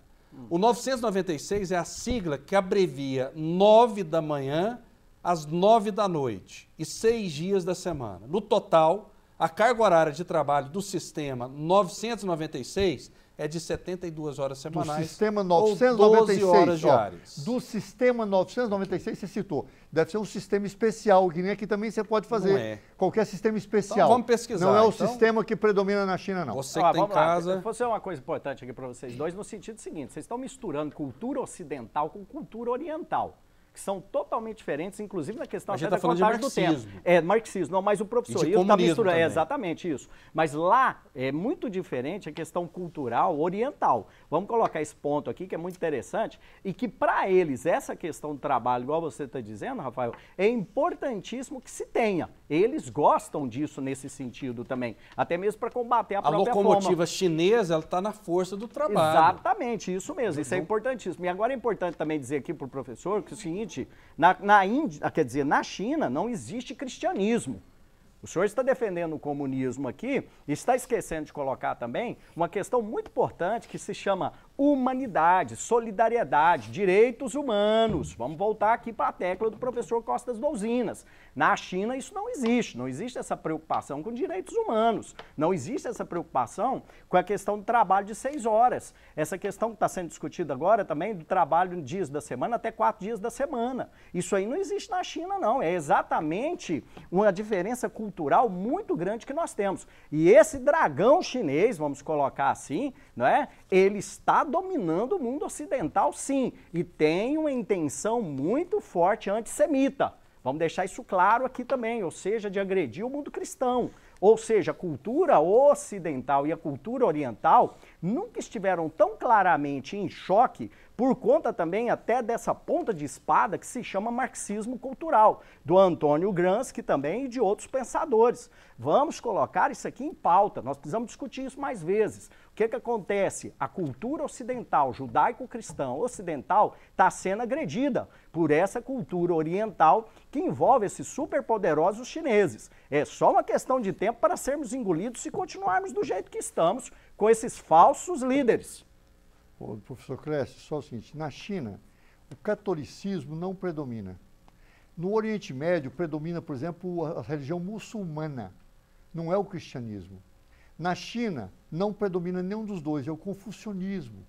O 996 é a sigla que abrevia 9 da manhã às 9 da noite e seis dias da semana. No total, a carga horária de trabalho do sistema 996 é de 72 horas semanais. Do sistema 996, ou 12 horas diárias. Ó, do sistema 996, você citou. Deve ser um sistema especial, que nem aqui também você pode fazer. Não é. Qualquer sistema então, especial. Então, vamos pesquisar. Não é o então, sistema que predomina na China, não. Você que ah, tá casa. Lá. vou fazer uma coisa importante aqui para vocês dois, no sentido seguinte: vocês estão misturando cultura ocidental com cultura oriental que são totalmente diferentes, inclusive na questão até tá da contagem do tempo. É, marxismo, não, mas o professorismo está misturando. É, exatamente isso. Mas lá é muito diferente a questão cultural oriental. Vamos colocar esse ponto aqui que é muito interessante e que para eles essa questão do trabalho, igual você está dizendo, Rafael, é importantíssimo que se tenha. Eles gostam disso nesse sentido também, até mesmo para combater a, a própria A locomotiva chinesa está na força do trabalho. Exatamente, isso mesmo, isso é uhum. importantíssimo. E agora é importante também dizer aqui para o professor que é o seguinte, na, na Índia, ah, quer dizer, na China, não existe cristianismo. O senhor está defendendo o comunismo aqui e está esquecendo de colocar também uma questão muito importante que se chama humanidade, solidariedade, direitos humanos. Vamos voltar aqui para a tecla do professor Costas Douzinas. Na China isso não existe, não existe essa preocupação com direitos humanos, não existe essa preocupação com a questão do trabalho de seis horas. Essa questão que está sendo discutida agora também do trabalho dias da semana até quatro dias da semana. Isso aí não existe na China não, é exatamente uma diferença cultural muito grande que nós temos. E esse dragão chinês, vamos colocar assim, não é? Ele está dominando o mundo ocidental, sim, e tem uma intenção muito forte antissemita. Vamos deixar isso claro aqui também, ou seja, de agredir o mundo cristão. Ou seja, a cultura ocidental e a cultura oriental nunca estiveram tão claramente em choque por conta também até dessa ponta de espada que se chama marxismo cultural, do Antônio Gramsci também e de outros pensadores. Vamos colocar isso aqui em pauta, nós precisamos discutir isso mais vezes. O que, que acontece? A cultura ocidental, judaico-cristã ocidental, está sendo agredida por essa cultura oriental que envolve esses superpoderosos chineses. É só uma questão de tempo para sermos engolidos se continuarmos do jeito que estamos com esses falsos líderes o professor Cresce, só o seguinte: na China, o catolicismo não predomina. No Oriente Médio, predomina, por exemplo, a religião muçulmana, não é o cristianismo. Na China, não predomina nenhum dos dois, é o confucionismo.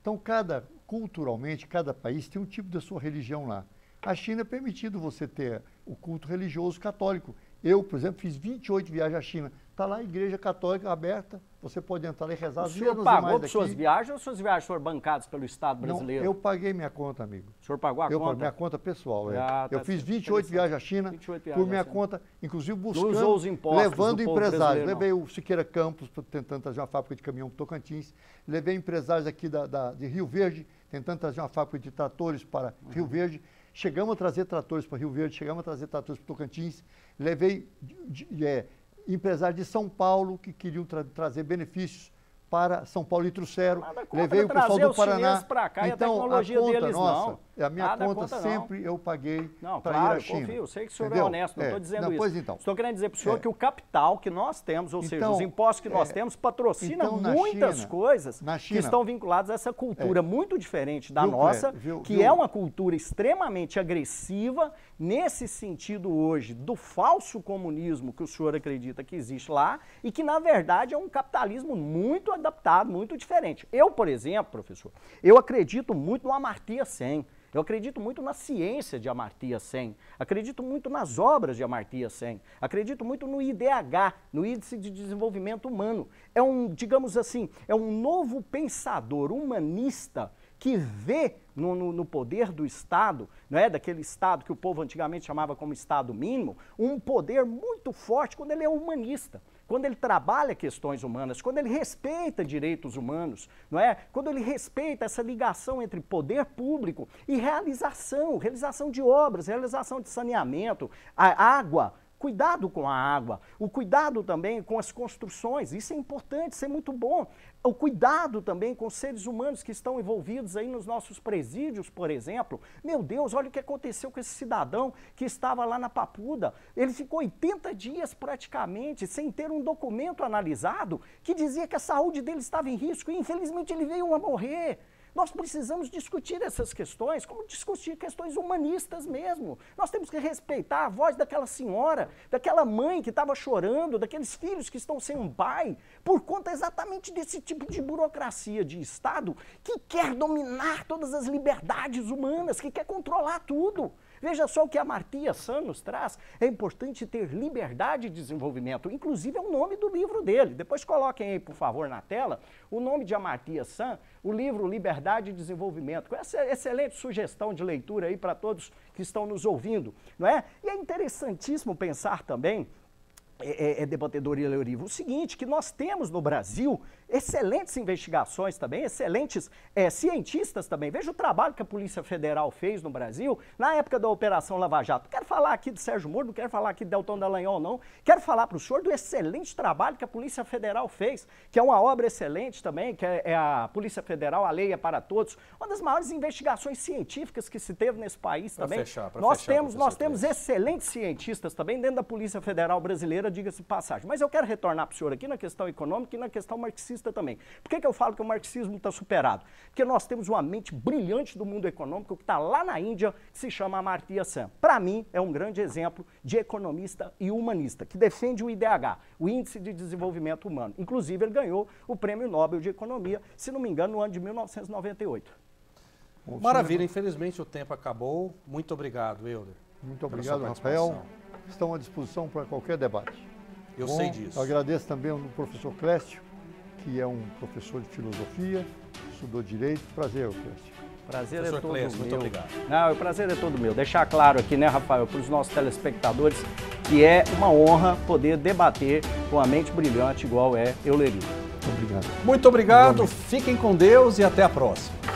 Então, cada culturalmente, cada país tem um tipo da sua religião lá. A China é permitido você ter o culto religioso católico. Eu, por exemplo, fiz 28 viagens à China. Está lá a igreja católica aberta, você pode entrar e rezar. O senhor pagou as suas viagens ou suas viagens foram bancadas pelo Estado brasileiro? Não, eu paguei minha conta, amigo. O senhor pagou a eu conta? Minha conta pessoal, é. Ah, tá eu fiz 28 viagens à China viagens por minha conta, inclusive buscando, os impostos levando empresários. Levei o Siqueira Campos, tentando trazer uma fábrica de caminhão para Tocantins. Levei empresários aqui da, da, de Rio Verde, tentando trazer uma fábrica de tratores para uhum. Rio Verde. Chegamos a trazer tratores para Rio Verde, chegamos a trazer tratores para Tocantins. Levei... De, de, é, empresários de São Paulo que queriam tra trazer benefícios para São Paulo e trouxeram. Levei o pessoal do Paraná. Cá, então, a, a conta deles, nossa não. É a minha ah, conta, conta sempre eu paguei para claro, ir à China. Confio, sei que o senhor é Entendeu? é honesto, não estou é. dizendo não, isso. Então. Estou querendo dizer para o senhor é. que o capital que nós temos, ou então, seja, os impostos que nós é. temos, patrocina então, muitas China, coisas China, que estão vinculadas a essa cultura muito diferente da viu, nossa, viu, que viu, é uma cultura extremamente agressiva, nesse sentido hoje, do falso comunismo que o senhor acredita que existe lá e que, na verdade, é um capitalismo muito adaptado, muito diferente. Eu, por exemplo, professor, eu acredito muito no Amartya Sen. Eu acredito muito na ciência de Amartya Sen, acredito muito nas obras de Amartya Sen, acredito muito no IDH, no Índice de Desenvolvimento Humano. É um, digamos assim, é um novo pensador humanista que vê no, no, no, poder do Estado, é, daquele Estado que o povo antigamente chamava como Estado mínimo, um poder muito forte quando ele é humanista quando ele trabalha questões humanas, quando ele respeita direitos humanos, não é? Quando ele respeita essa ligação entre poder público e realização, realização de obras, realização de saneamento, água, cuidado com a água, o cuidado também com as construções, isso é importante, isso é muito bom. O cuidado também com os seres humanos que estão envolvidos aí nos nossos presídios, por exemplo. Meu Deus, olha o que aconteceu com esse cidadão que estava lá na Papuda. Ele ficou 80 dias praticamente sem ter um documento analisado que dizia que a saúde dele estava em risco e infelizmente ele veio a morrer. Nós precisamos discutir essas questões, como discutir questões humanistas mesmo. Nós temos que respeitar a voz daquela senhora, daquela mãe que estava chorando, daqueles filhos que estão sem um pai, por conta exatamente desse tipo de burocracia de Estado que quer dominar todas as liberdades humanas, que quer controlar tudo. Veja só o que a Martia San nos traz. É importante ter liberdade de desenvolvimento. Inclusive é o nome do livro dele. Depois coloquem aí, por favor, na tela, o nome de Amartya San, o livro Liberdade e Desenvolvimento. Essa excelente sugestão de leitura aí para todos que estão nos ouvindo, não é? E é interessantíssimo pensar também é, é, é debatedor e Leorivo. O seguinte, que nós temos no Brasil excelentes investigações também, excelentes é, cientistas também. Veja o trabalho que a Polícia Federal fez no Brasil na época da Operação Lava Jato. Quero falar aqui do Sérgio Moro, não quero falar aqui de Delton Dallagnol, não. Quero falar para o senhor do excelente trabalho que a Polícia Federal fez, que é uma obra excelente também, que é, é a Polícia Federal, a lei é para todos, uma das maiores investigações científicas que se teve nesse país pra também. Fechar, nós fechar, temos, nós temos excelentes cientistas também dentro da Polícia Federal brasileira, diga-se passagem. Mas eu quero retornar para o senhor aqui na questão econômica e na questão marxista marxista também. Por que, que eu falo que o marxismo está superado? Porque nós temos uma mente brilhante do mundo econômico que está lá na Índia, que se chama Amartya Sen. Para mim, é um grande exemplo de economista e humanista, que defende o IDH, o Índice de Desenvolvimento Humano. Inclusive, ele ganhou o Prêmio Nobel de Economia, se não me engano, no ano de 1998. Bom, Maravilha, infelizmente o tempo acabou. Muito obrigado, Euler. Muito obrigado, Rafael. Estão à disposição para qualquer debate. Eu Bom, sei disso. Eu agradeço também ao professor Clécio que é um professor de filosofia, estudou direito. Prazer, Clécio. Prazer professor é todo Clécio, meu. Muito obrigado. Não, o prazer é todo meu. Deixar claro aqui, né, Rafael, para os nossos telespectadores, que é uma honra poder debater com a mente brilhante igual é Eulerio. Muito obrigado. Muito obrigado. Fiquem com Deus e até a próxima.